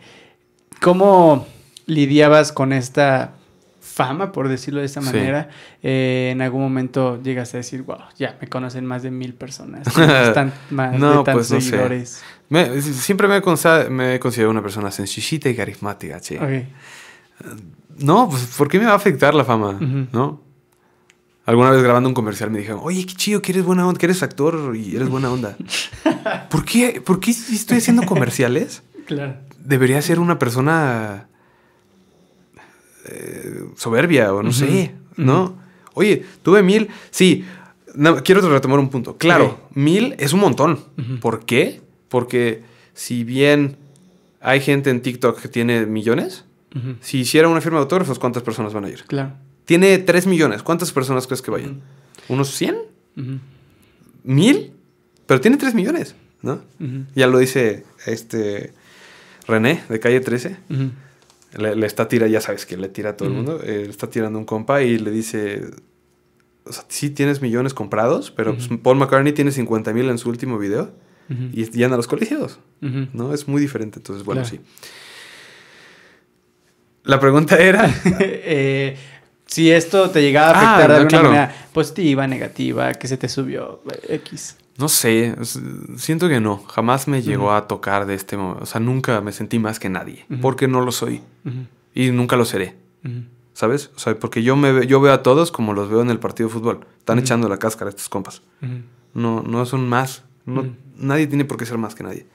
Speaker 2: ¿Cómo lidiabas con esta fama, por decirlo de esta manera, eh, en algún momento llegas a decir, wow, ya me conocen más de mil personas, están más no, pues, No sé.
Speaker 1: siempre me, he considerado una persona sencillita y carismática, sí. Okay no, pues ¿por qué me va a afectar la fama? ¿No? Alguna vez grabando un comercial me dijeron, oye, qué chido, que eres buena onda, que eres actor y eres buena onda. ¿Por qué, ¿Por qué estoy haciendo comerciales? claro. Debería ser una persona eh, soberbia o no sé, ¿no? Oye, tuve mil, sí, quiero retomar un punto. Claro, mil es un montón. ¿Por qué? Porque si bien hay gente en TikTok que tiene millones, si hiciera una firma de autógrafos, ¿cuántas personas van a ir? Claro. Tiene 3 millones. ¿Cuántas personas crees que vayan? ¿Unos 100? ¿Mil? Pero tiene 3 millones, ¿no? Ya lo dice este René de calle 13. Le, está tirando, ya sabes que le tira a todo el mundo. Eh, le está tirando un compa y le dice. O sea, sí tienes millones comprados, pero pues, Paul McCartney tiene 50 mil en su último video y a los colegios, ¿no? Es muy diferente, entonces, bueno, sí. La pregunta era.
Speaker 2: Eh, si esto te llegaba a ah, afectar de alguna manera positiva, negativa, que se te subió X.
Speaker 1: No sé, siento que no, jamás me llegó a tocar de este momento, o sea, nunca me sentí más que nadie, porque no lo soy y nunca lo seré. ¿Sabes? O sea, porque yo me yo veo a todos como los veo en el partido de fútbol, están echando la cáscara estos compas. No no son más, no, nadie tiene por qué ser más que nadie.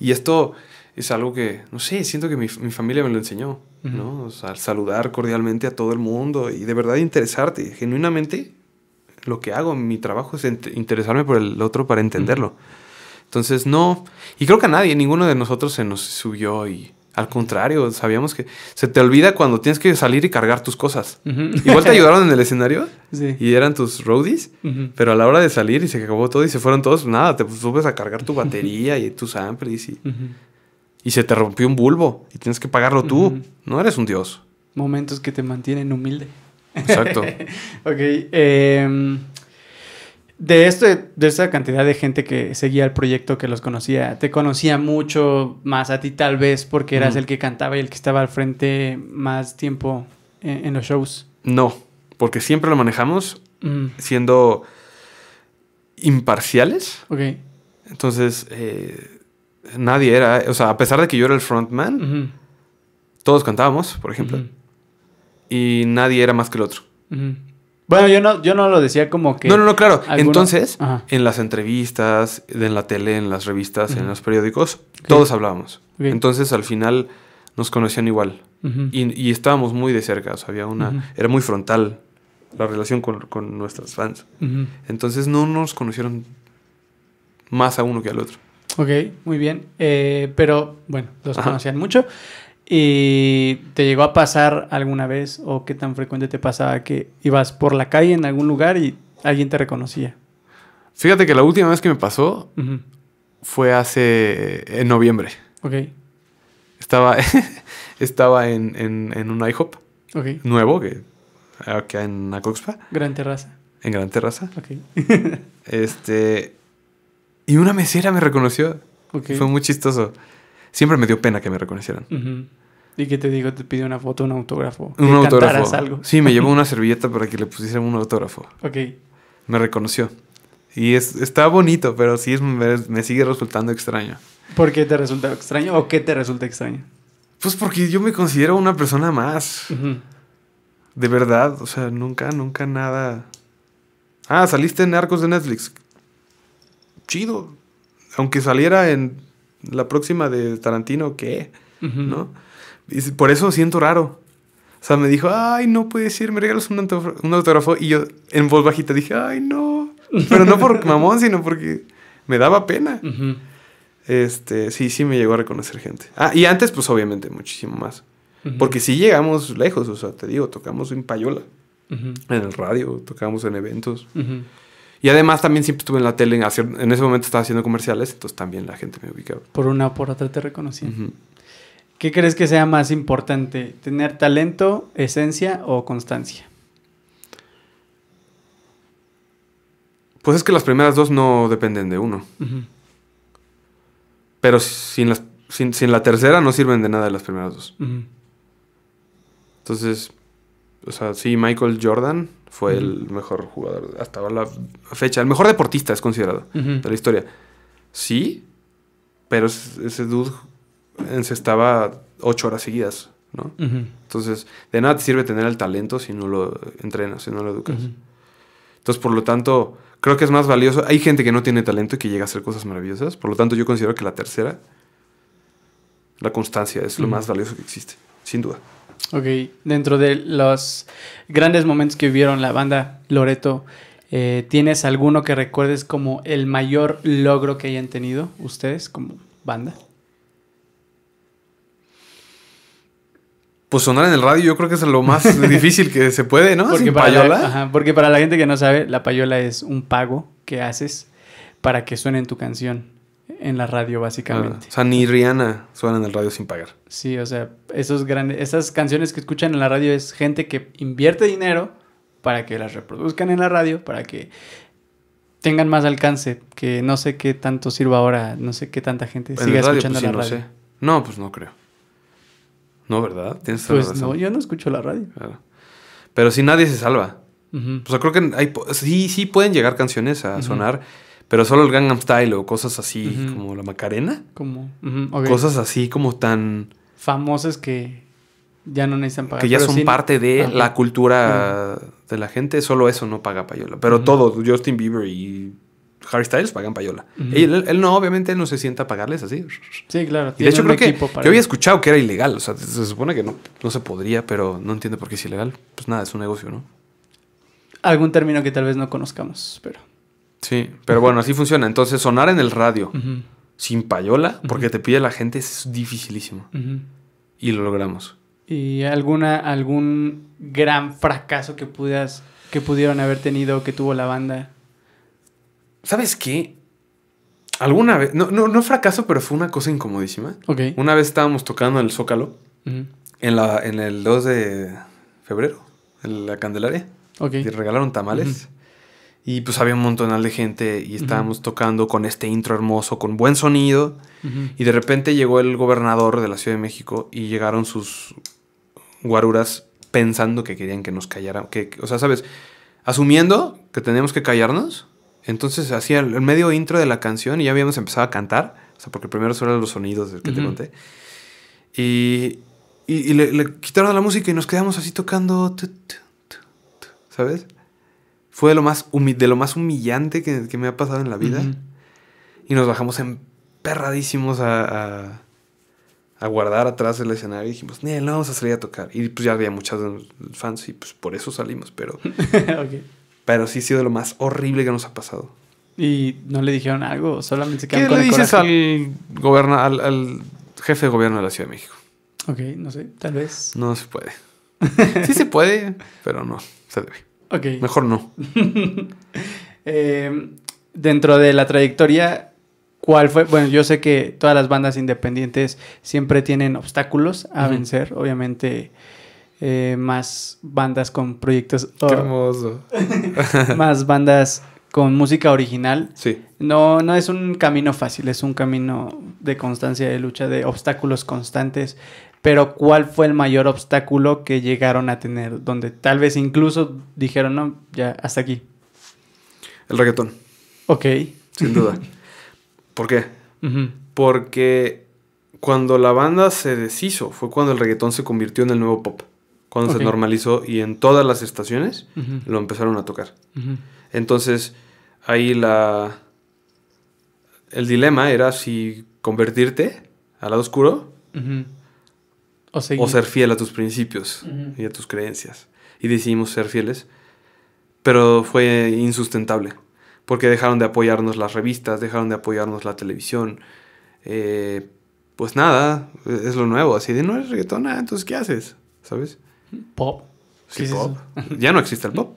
Speaker 1: Y esto es algo que, no sé, siento que mi, familia me lo enseñó, ¿no? O sea, saludar cordialmente a todo el mundo y de verdad interesarte. Genuinamente, lo que hago, en mi trabajo es interesarme por el otro para entenderlo. Entonces, no, y creo que a nadie, ninguno de nosotros se nos subió y... Al contrario, sabíamos que se te olvida cuando tienes que salir y cargar tus cosas. Igual te ayudaron en el escenario sí. y eran tus roadies, pero a la hora de salir y se acabó todo y se fueron todos, nada, te subes a cargar tu batería y tus amplis y y se te rompió un bulbo y tienes que pagarlo tú. No eres un dios.
Speaker 2: Momentos que te mantienen humilde. Exacto. ok. Em, de, esto, de esta cantidad de gente que seguía el proyecto, que los conocía, te conocía mucho más a ti tal vez porque eras el que cantaba y el que estaba al frente más tiempo en, los shows.
Speaker 1: No, porque siempre lo manejamos mm. siendo imparciales. Ok. Entonces, eh, nadie era, o sea, a pesar de que yo era el frontman, todos cantábamos, por ejemplo, y nadie era más que el otro.
Speaker 2: Bueno, yo no, yo no lo decía como que. No, no, no, claro. Entonces,
Speaker 1: en las entrevistas, en la tele, en las revistas, en los periódicos, todos hablábamos. Entonces, al final, nos conocían igual. Y, estábamos muy de cerca. O sea, había una. Era muy frontal la relación con, con nuestras fans. Entonces, no nos conocieron más a uno que al otro.
Speaker 2: Ok, muy bien. Eh, pero bueno, los conocían mucho. ¿Y te llegó a pasar alguna vez o qué tan frecuente te pasaba que ibas por la calle en algún lugar y alguien te reconocía?
Speaker 1: Fíjate que la última vez que me pasó fue hace en noviembre. Ok. Estaba, estaba en, un IHOP nuevo que acá en coxpa Gran terraza. En Gran Terraza. Ok. este y una mesera me reconoció. Fue muy chistoso. Siempre me dio pena que me reconocieran.
Speaker 2: ¿Y qué te digo? Te pidió una foto, un autógrafo. Un autógrafo. Algo? Sí, me llevó
Speaker 1: una servilleta para que le pusieran un autógrafo. Ok. Me reconoció. Y es, está bonito, pero sí me, sigue resultando extraño.
Speaker 2: ¿Por qué te resulta extraño o qué te resulta extraño?
Speaker 1: Pues porque yo me considero una persona más. De verdad, o sea, nunca, nunca nada. Ah, saliste en Arcos de Netflix chido. Aunque saliera en la próxima de Tarantino, ¿qué? ¿No? Y por eso siento raro. O sea, me dijo, ay, no puedes ir, me regalas un, un autógrafo. Y yo en voz bajita dije, ay, no. Pero no por mamón, sino porque me daba pena. Este, sí, sí me llegó a reconocer gente. Ah, y antes, pues obviamente, muchísimo más. Porque sí llegamos lejos, o sea, te digo, tocamos en payola, en el radio, tocamos en eventos. Y además también siempre estuve en la tele, en, ese momento estaba haciendo comerciales, entonces también la gente me ubicaba.
Speaker 2: Por una o por otra te reconocí. ¿Qué crees que sea más importante? ¿Tener talento, esencia o constancia?
Speaker 1: Pues es que las primeras dos no dependen de uno. Pero sin, sin, la tercera no sirven de nada las primeras dos. Entonces, o sea, sí, Michael Jordan fue el mejor jugador hasta la fecha. El mejor deportista es considerado de la historia. Sí, pero ese dude estaba ocho horas seguidas, ¿no? Entonces, de nada te sirve tener el talento si no lo entrenas, si no lo educas. Entonces, por lo tanto, creo que es más valioso. Hay gente que no tiene talento y que llega a hacer cosas maravillosas. Por lo tanto, yo considero que la tercera, la constancia, es lo más valioso que existe, sin duda.
Speaker 2: Ok, dentro de los grandes momentos que vivieron la banda Loreto, eh, ¿tienes alguno que recuerdes como el mayor logro que hayan tenido ustedes como banda?
Speaker 1: Pues sonar en el radio yo creo que es lo más difícil que se puede, ¿no? Porque, Sin para payola.
Speaker 2: La, porque para la gente que no sabe, la payola es un pago que haces para que suene tu canción en la radio, básicamente. o sea, ni
Speaker 1: Rihanna suena en el radio sin pagar.
Speaker 2: Sí, o sea, esos grandes, esas canciones que escuchan en la radio es gente que invierte dinero para que las reproduzcan en la radio, para que tengan más alcance, que no sé qué tanto sirva ahora, no sé qué tanta gente siga pues, escuchando la radio.
Speaker 1: No, pues no creo. No, ¿verdad? pues no,
Speaker 2: yo no escucho la radio.
Speaker 1: Pero si nadie se salva. O sea, creo que sí, sí pueden llegar canciones a sonar pero solo el Gangnam Style o cosas así como la Macarena. Como. Cosas así como tan.
Speaker 2: Famosas que ya no necesitan pagar. Que ya son parte de la
Speaker 1: cultura de la gente. Solo eso no paga payola. Pero todo, Justin Bieber y Harry Styles pagan payola. Él, él, no, obviamente no se sienta a pagarles así. Sí, claro. de hecho creo que yo había escuchado que era ilegal. O sea, se supone que no, no se podría, pero no entiendo por qué es ilegal. Pues nada, es un negocio, ¿no? Algún término
Speaker 2: que tal vez no conozcamos, pero...
Speaker 1: Sí, pero bueno, así funciona. Entonces, sonar en el radio sin payola, porque te pide la gente, es dificilísimo. Y lo logramos.
Speaker 2: ¿Y alguna, algún gran fracaso que pudieras, que pudieron haber tenido, que tuvo la banda?
Speaker 1: ¿Sabes qué? Alguna vez, no, no, fracaso, pero fue una cosa incomodísima. Una vez estábamos tocando en el Zócalo, en, la, en el 2 de febrero, en la Candelaria. Y regalaron tamales y pues había un montonal de gente y estábamos tocando con este intro hermoso, con buen sonido. Y de repente llegó el gobernador de la Ciudad de México y llegaron sus guaruras pensando que querían que nos callaran. Que, o sea, ¿sabes? Asumiendo que teníamos que callarnos. Entonces hacía el, medio intro de la canción y ya habíamos empezado a cantar. O sea, porque primero solo eran los sonidos del que te conté. Y, le, le, quitaron la música y nos quedamos así tocando. ¿Sabes? Fue de lo más, de lo más humillante que, me ha pasado en la vida. Y nos bajamos emperradísimos a, a, guardar atrás el escenario. Y dijimos, no, no vamos a salir a tocar. Y pues ya había muchos fans y pues por eso salimos, pero... Pero sí ha sido lo más horrible que nos ha pasado.
Speaker 2: ¿Y no le dijeron algo? Solamente se ¿Qué le dices
Speaker 1: al, goberna, al, al, jefe de gobierno de la Ciudad de México?
Speaker 2: Ok, no sé, tal
Speaker 1: vez. No se puede. sí se puede, pero no se debe. Mejor no.
Speaker 2: Em, dentro de la trayectoria, ¿cuál fue? Bueno, yo sé que todas las bandas independientes siempre tienen obstáculos a vencer, obviamente. Eh, más bandas con proyectos. Qué hermoso. más bandas con música original. Sí. No, no es un camino fácil, es un camino de constancia, de lucha, de obstáculos constantes pero ¿cuál fue el mayor obstáculo que llegaron a tener? Donde tal vez incluso dijeron, no, ya, hasta aquí.
Speaker 1: El reggaetón. Ok. Sin duda. ¿Por qué? Porque cuando la banda se deshizo, fue cuando el reggaetón se convirtió en el nuevo pop. Cuando se normalizó y en todas las estaciones lo empezaron a tocar. Entonces, ahí la. El dilema era si convertirte al lado oscuro o, ser fiel a tus principios y a tus creencias. Y decidimos ser fieles, pero fue insustentable, porque dejaron de apoyarnos las revistas, dejaron de apoyarnos la televisión. Eh, pues nada, es lo nuevo, así de no es reggaetón, ah, entonces ¿qué haces? ¿Sabes?
Speaker 3: Pop. Sí, Ya no existe el pop.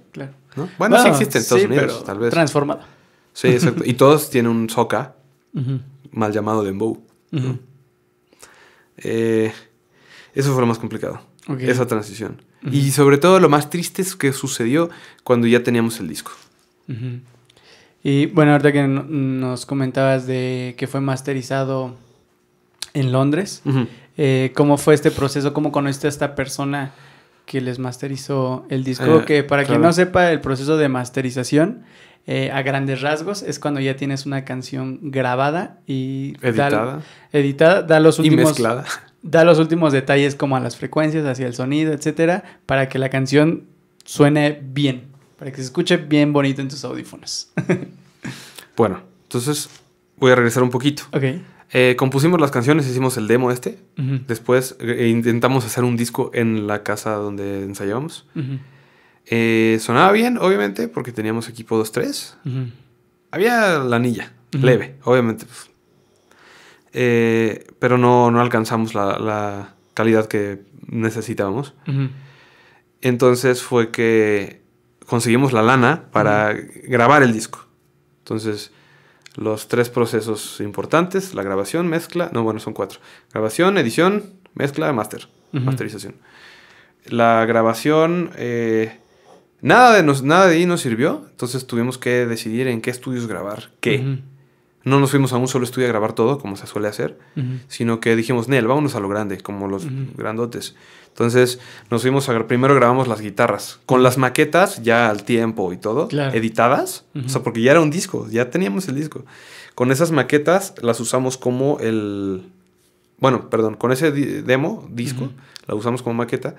Speaker 3: Bueno, sí existe en Estados Unidos, tal vez. Transformado. Sí, exacto. y
Speaker 1: todos tienen un soca, mal llamado dembow. eh, eso fue lo más complicado, esa transición. Y sobre todo lo más triste es que sucedió cuando ya teníamos el disco.
Speaker 2: Y bueno, ahorita que nos comentabas de que fue masterizado en Londres, eh, ¿cómo fue este proceso? ¿Cómo conociste a esta persona que les masterizó el disco? Eh, que para quien no sepa, el proceso de masterización eh, a grandes rasgos es cuando ya tienes una canción grabada y editada, editada, da los últimos y mezclada da los últimos detalles como a las frecuencias, hacia el sonido, etcétera, para que la canción suene bien, para que se escuche bien bonito en tus audífonos.
Speaker 1: bueno, entonces voy a regresar un poquito. Ok. Eh, compusimos las canciones, hicimos el demo este. Después eh, intentamos hacer un disco en la casa donde ensayábamos. Eh, sonaba bien, obviamente, porque teníamos equipo 2-3. Había la anilla, leve, obviamente. Pues, eh, pero no, no alcanzamos la, calidad que necesitábamos. Entonces fue que conseguimos la lana para grabar el disco. Entonces, los tres procesos importantes, la grabación, mezcla, no, bueno, son cuatro. Grabación, edición, mezcla, máster masterización. La grabación, eh, nada, de nada de ahí nos sirvió, entonces tuvimos que decidir en qué estudios grabar, qué. No nos fuimos a un solo estudio a grabar todo, como se suele hacer, sino que dijimos, Nel, vámonos a lo grande, como los grandotes. Entonces nos fuimos a... Primero grabamos las guitarras, con las maquetas ya al tiempo y todo, editadas. O sea, porque ya era un disco, ya teníamos el disco. Con esas maquetas las usamos como el... Bueno, perdón, con ese demo, disco, la usamos como maqueta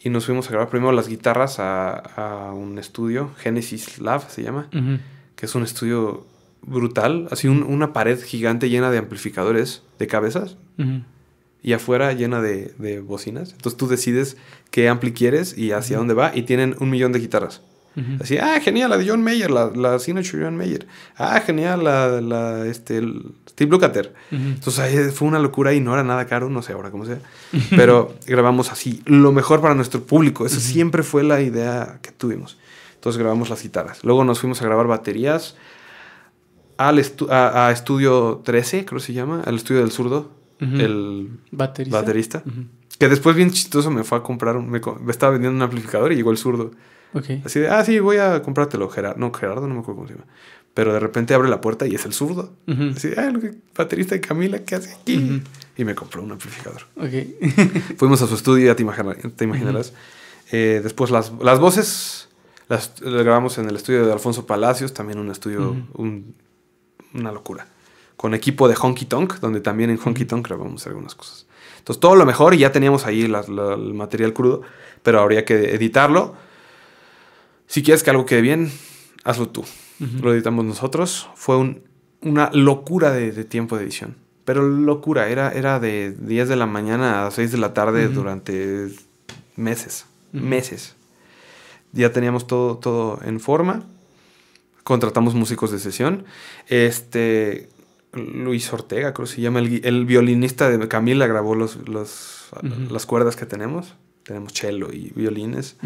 Speaker 1: y nos fuimos a grabar primero las guitarras a, un estudio, Genesis Lab se llama, que es un estudio brutal, así una pared gigante llena de amplificadores de cabezas y afuera llena de, bocinas. Entonces tú decides qué ampli quieres y hacia dónde va y tienen un millón de guitarras. Así, ah, genial, la de John Mayer, la, la Signature John Mayer. Ah, genial, la, la este, Steve Lukather. Entonces ahí fue una locura y no era nada caro, no sé ahora cómo sea. Pero grabamos así, lo mejor para nuestro público. Eso siempre fue la idea que tuvimos. Entonces grabamos las guitarras. Luego nos fuimos a grabar baterías al a, Estudio 13, creo que se llama, al Estudio del Zurdo, el baterista. Que después bien chistoso me fue a comprar, un, me, estaba vendiendo un amplificador y llegó el zurdo. Así de, ah, sí, voy a comprártelo, Gerardo. No, Gerardo, no me acuerdo cómo se llama. Pero de repente abre la puerta y es el zurdo. Así de, ah, el baterista de Camila, ¿qué hace aquí? Y me compró un amplificador. Okay. Fuimos a su estudio, ya te, te imaginarás. Eh, después las, las voces las, grabamos en el estudio de Alfonso Palacios, también un estudio, un una locura. Con equipo de Honky Tonk, donde también en Honky Tonk grabamos algunas cosas. Entonces todo lo mejor y ya teníamos ahí el material crudo, pero habría que editarlo. Si quieres que algo quede bien, hazlo tú. Lo editamos nosotros. Fue una locura de, tiempo de edición. Pero locura, era, era de 10 de la mañana a 6 de la tarde durante meses. Meses. Ya teníamos todo, todo en forma contratamos músicos de sesión. Este, Luis Ortega, creo que se llama, el, violinista de Camila grabó los, las cuerdas que tenemos. Tenemos cello y violines.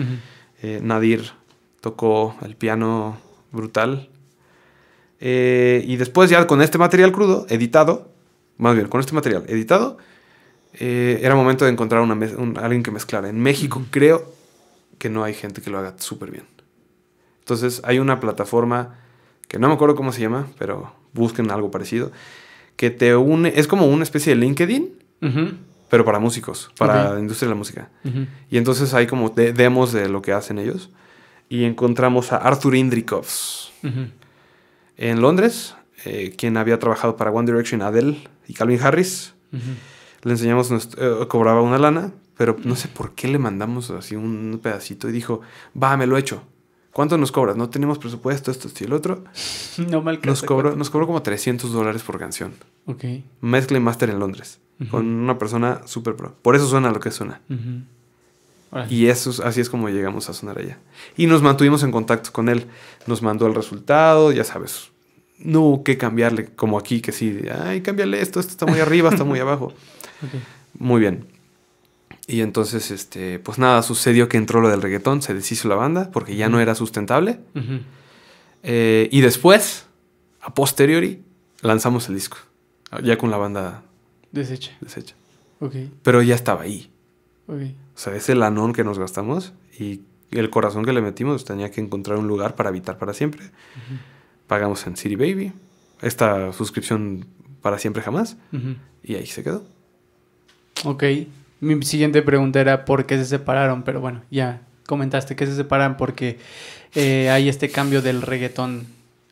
Speaker 1: Eh, Nadir tocó el piano brutal. Eh, y después ya con este material crudo, editado, más bien, con este material editado, eh, era momento de encontrar una alguien que mezclara. En México creo que no hay gente que lo haga súper bien. Entonces hay una plataforma que no me acuerdo cómo se llama, pero busquen algo parecido, que te une, es como una especie de LinkedIn, pero para músicos, para la industria de la música. Y entonces hay como demos de lo que hacen ellos. Y encontramos a Arthur Indrikovs en Londres, eh, quien había trabajado para One Direction, Adele y Calvin Harris. Le enseñamos, eh, cobraba una lana, pero no sé por qué le mandamos así un pedacito y dijo, va, me lo he hecho. ¿Cuánto nos cobras? No tenemos presupuesto, esto, y el otro. No mal nos cobró, nos cobró como 300 dólares por canción. Ok. Mezcla y master en Londres. Con una persona súper pro. Por eso suena lo que suena. Y eso, así es como llegamos a sonar allá. Y nos mantuvimos en contacto con él. Nos mandó el resultado, ya sabes. No hubo que cambiarle, como aquí, que sí, ay, cámbiale esto, esto está muy arriba, está muy abajo. Okay. Muy bien. Y entonces, este, pues nada, sucedió que entró lo del reggaetón, se deshizo la banda porque ya no era sustentable. Eh, y después, a posteriori, lanzamos el disco, ya con la banda deshecha. deshecha. Ok. Pero ya estaba ahí. Ok. O sea, ese lanón que nos gastamos y el corazón que le metimos tenía que encontrar un lugar para habitar para siempre. Pagamos en City Baby, esta suscripción para siempre jamás, y ahí se quedó.
Speaker 2: Ok. Mi siguiente pregunta era por qué se separaron, pero bueno, ya comentaste que se separan porque eh, hay este cambio del reggaetón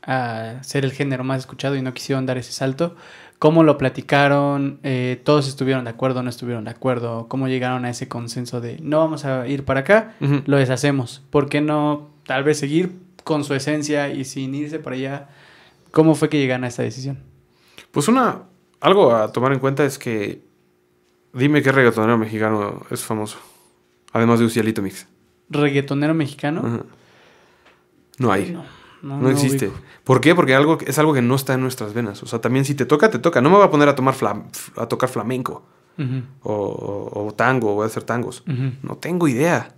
Speaker 2: a ser el género más escuchado y no quisieron dar ese salto. ¿Cómo lo platicaron? Eh, ¿Todos estuvieron de acuerdo o no estuvieron de acuerdo? ¿Cómo llegaron a ese consenso de no vamos a ir para acá? Lo deshacemos. ¿Por qué no tal vez seguir con su esencia y sin irse para allá? ¿Cómo fue que llegaron a esta decisión?
Speaker 1: Pues una, algo a tomar en cuenta es que Dime qué reggaetonero mexicano es famoso. Además de Ucielito Mix.
Speaker 2: ¿Reggaetonero mexicano?
Speaker 1: No hay. No, existe. ¿Por qué? Porque algo, es algo que no está en nuestras venas. O sea, también si te toca, te toca. No me voy a poner a, tomar a tocar flamenco. o, tango o, tango, voy a hacer tangos. No tengo idea.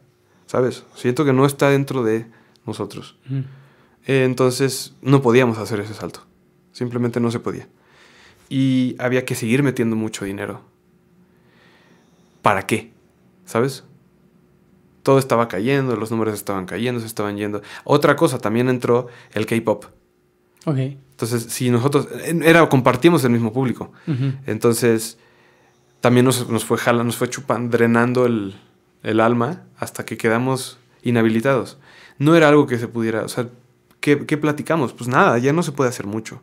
Speaker 1: ¿Sabes? Siento que no está dentro de nosotros. Eh, entonces, no podíamos hacer ese salto. Simplemente no se podía. Y había que seguir metiendo mucho dinero ¿para qué? ¿Sabes? Todo estaba cayendo, los números estaban cayendo, se estaban yendo. Otra cosa, también entró el K-pop. Ok. Entonces, si nosotros, era, compartimos el mismo público. Entonces, también nos, fue jala, nos fue chupando, drenando el, alma hasta que quedamos inhabilitados. No era algo que se pudiera, o sea, ¿qué, platicamos? Pues nada, ya no se puede hacer mucho,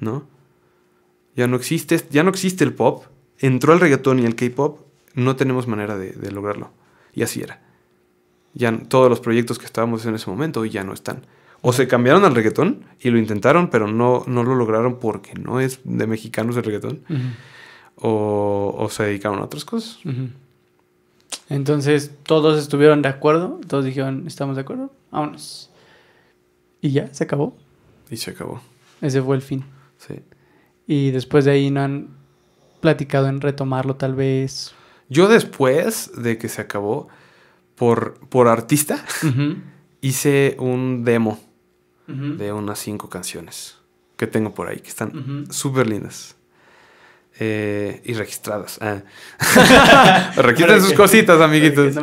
Speaker 1: ¿no? Ya no existe, ya no existe el pop. Entró el reggaetón y el K-pop no tenemos manera de, lograrlo. Y así era. Ya todos los proyectos que estábamos en ese momento ya no están. O se cambiaron al reggaetón y lo intentaron, pero no, no lo lograron porque no es de mexicanos el reggaetón. o, se dedicaron a otras cosas.
Speaker 2: Entonces, todos estuvieron de acuerdo. Todos dijeron, estamos de acuerdo, vámonos. Y ya, se acabó. Y se acabó. Ese fue el fin. Sí. Y después de ahí no han platicado en retomarlo, tal vez.
Speaker 1: Yo después de que se acabó, por, por artista, hice un demo de unas cinco canciones que tengo por ahí, que están súper lindas. Eh, y registradas. Ah. sus cositas, amiguitos.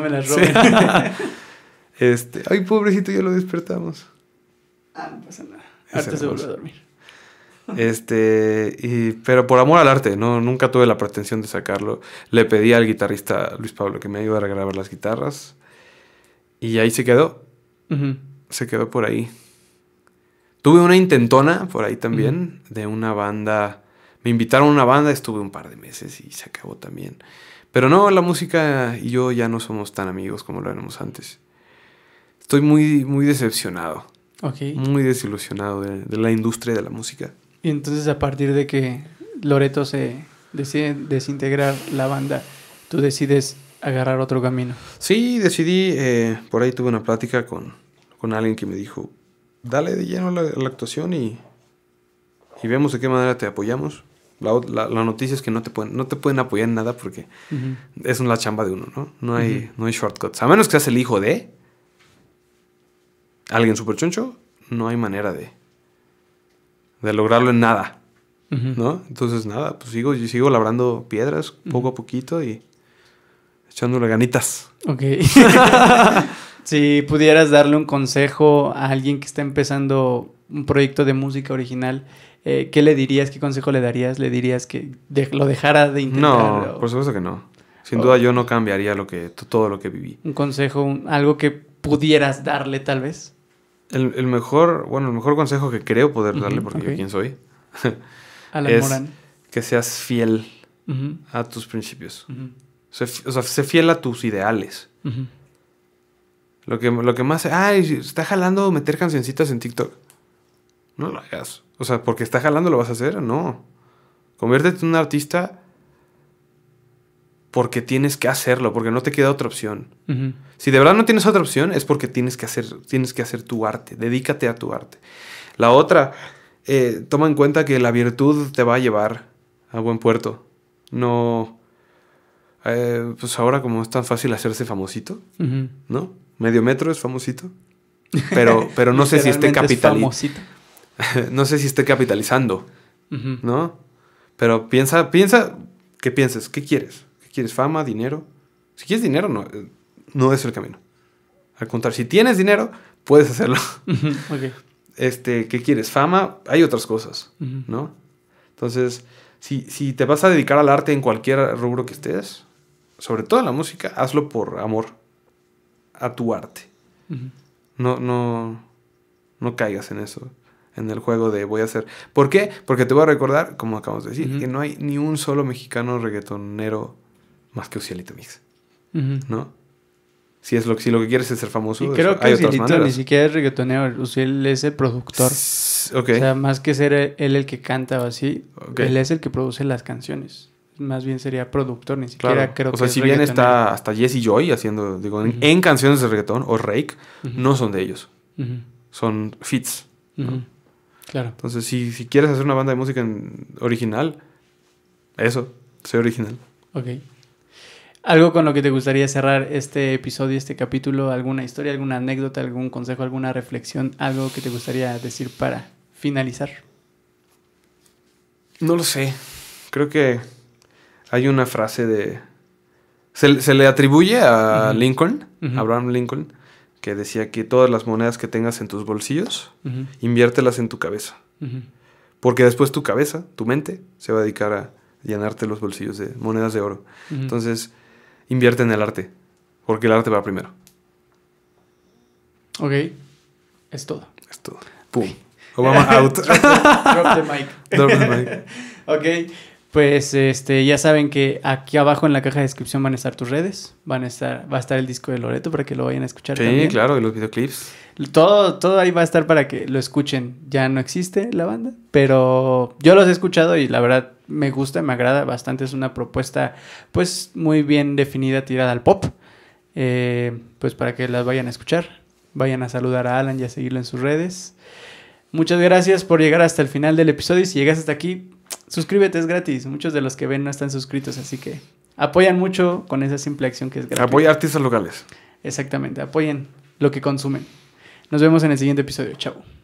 Speaker 1: este, ay, pobrecito, ya lo despertamos.
Speaker 2: Ah, no pasa nada. Ahorita se vuelve a dormir.
Speaker 1: Este, y, pero por amor al arte, ¿no? nunca tuve la pretensión de sacarlo. Le pedí al guitarrista Luis Pablo que me ayudara a grabar las guitarras. Y ahí se quedó. Se quedó por ahí. Tuve una intentona por ahí también de una banda. Me invitaron a una banda, estuve un par de meses y se acabó también. Pero no, la música y yo ya no somos tan amigos como lo éramos antes. Estoy muy, muy decepcionado. Muy desilusionado de la industria de la música.
Speaker 2: Y entonces a partir de que Loreto se decide desintegrar la banda, tú decides agarrar otro camino.
Speaker 1: Sí, decidí, eh, por ahí tuve una plática con, alguien que me dijo, dale de lleno la, actuación y, y, vemos de qué manera te apoyamos. La, noticia es que no te pueden, no te pueden apoyar en nada porque es la chamba de uno, ¿no? No hay, no hay shortcuts. A menos que seas el hijo de alguien súper choncho, no hay manera de de lograrlo en nada, ¿no? Entonces, nada, pues sigo, sigo labrando piedras poco a poquito y echándole ganitas.
Speaker 2: Ok. si pudieras darle un consejo a alguien que está empezando un proyecto de música original, eh, ¿qué le dirías? ¿Qué consejo le darías? ¿Le dirías que lo dejara de intentar? No,
Speaker 1: por supuesto que no. Sin duda yo no cambiaría lo que, todo lo que viví.
Speaker 2: ¿Un consejo, algo que pudieras darle tal vez?
Speaker 1: El, mejor, bueno, el mejor consejo que creo poder darle, porque quién soy, es que seas fiel a tus principios. o sea, sé fiel a tus ideales. Lo que, lo que más... Ay, está jalando meter cancioncitas en TikTok. No lo hagas. O sea, porque está jalando lo vas a hacer. No. Conviértete en un artista porque tienes que hacerlo, porque no te queda otra opción. Si de verdad no tienes otra opción, es porque tienes que hacer, tienes que hacer tu arte, dedícate a tu arte. La otra, eh, toma en cuenta que la virtud te va a llevar a buen puerto. No, eh, pues ahora como es tan fácil hacerse famosito, ¿no? Medio metro es famosito, pero, pero no sé si esté capitalizando. no sé si esté capitalizando, ¿no? Pero piensa, piensa, ¿qué pienses? ¿Qué quieres? ¿Quieres fama, dinero? Si quieres dinero, no, eh, no es el camino. Al contrario, si tienes dinero, puedes hacerlo. Este, ¿qué quieres? Fama, hay otras cosas, ¿no? Entonces, si, si te vas a dedicar al arte en cualquier rubro que estés, sobre todo en la música, hazlo por amor a tu arte. No, no, no caigas en eso, en el juego de voy a hacer. ¿Por qué? Porque te voy a recordar, como acabamos de decir, que no hay ni un solo mexicano reggaetonero más que Ucielito Mix. ¿No? Si, es lo, si lo que quieres es ser famoso, y creo que hay ni
Speaker 2: siquiera es reggaetoneo. Uciel es el productor. O sea, más que ser él el que canta o así, él es el que produce las canciones. Más bien sería productor, ni siquiera creo que O sea, si bien está
Speaker 1: hasta Jesse Joy haciendo, digo, en, canciones de reggaetón o Rake, no son de ellos. Son fits. Claro. Entonces, si, quieres hacer una banda de música original, eso, soy original.
Speaker 2: Ok. ¿Algo con lo que te gustaría cerrar este episodio, este capítulo? ¿Alguna historia, alguna anécdota, algún consejo, alguna reflexión? ¿Algo que te gustaría decir para finalizar? No lo sé.
Speaker 1: Creo que hay una frase de... Se, le atribuye a Lincoln, Abraham Lincoln, que decía que todas las monedas que tengas en tus bolsillos, inviértelas en tu cabeza. Porque después tu cabeza, tu mente, se va a dedicar a llenarte los bolsillos de monedas de oro. Entonces invierte en el arte, porque el arte va primero.
Speaker 2: Ok, es todo. Es
Speaker 1: todo. Pum. Obama out. drop, the, mic. drop the mic.
Speaker 2: ok, pues este, ya saben que aquí abajo en la caja de descripción van a estar tus redes, van a estar, va a estar el disco de Loreto para que lo vayan a escuchar. Sí, claro, y los videoclips. Todo, todo ahí va a estar para que lo escuchen. Ya no existe la banda, pero yo los he escuchado y la verdad me gusta, me agrada bastante. Es una propuesta pues muy bien definida, tirada al pop. Eh, pues para que las vayan a escuchar, vayan a saludar a Alan y a seguirlo en sus redes. Muchas gracias por llegar hasta el final del episodio. y Si llegas hasta aquí, suscríbete, es gratis. Muchos de los que ven no están suscritos, así que apoyan mucho con esa simple acción que es gratis. a artistas locales.
Speaker 3: Exactamente, apoyen lo que consumen. Nos vemos en el siguiente episodio. Chao.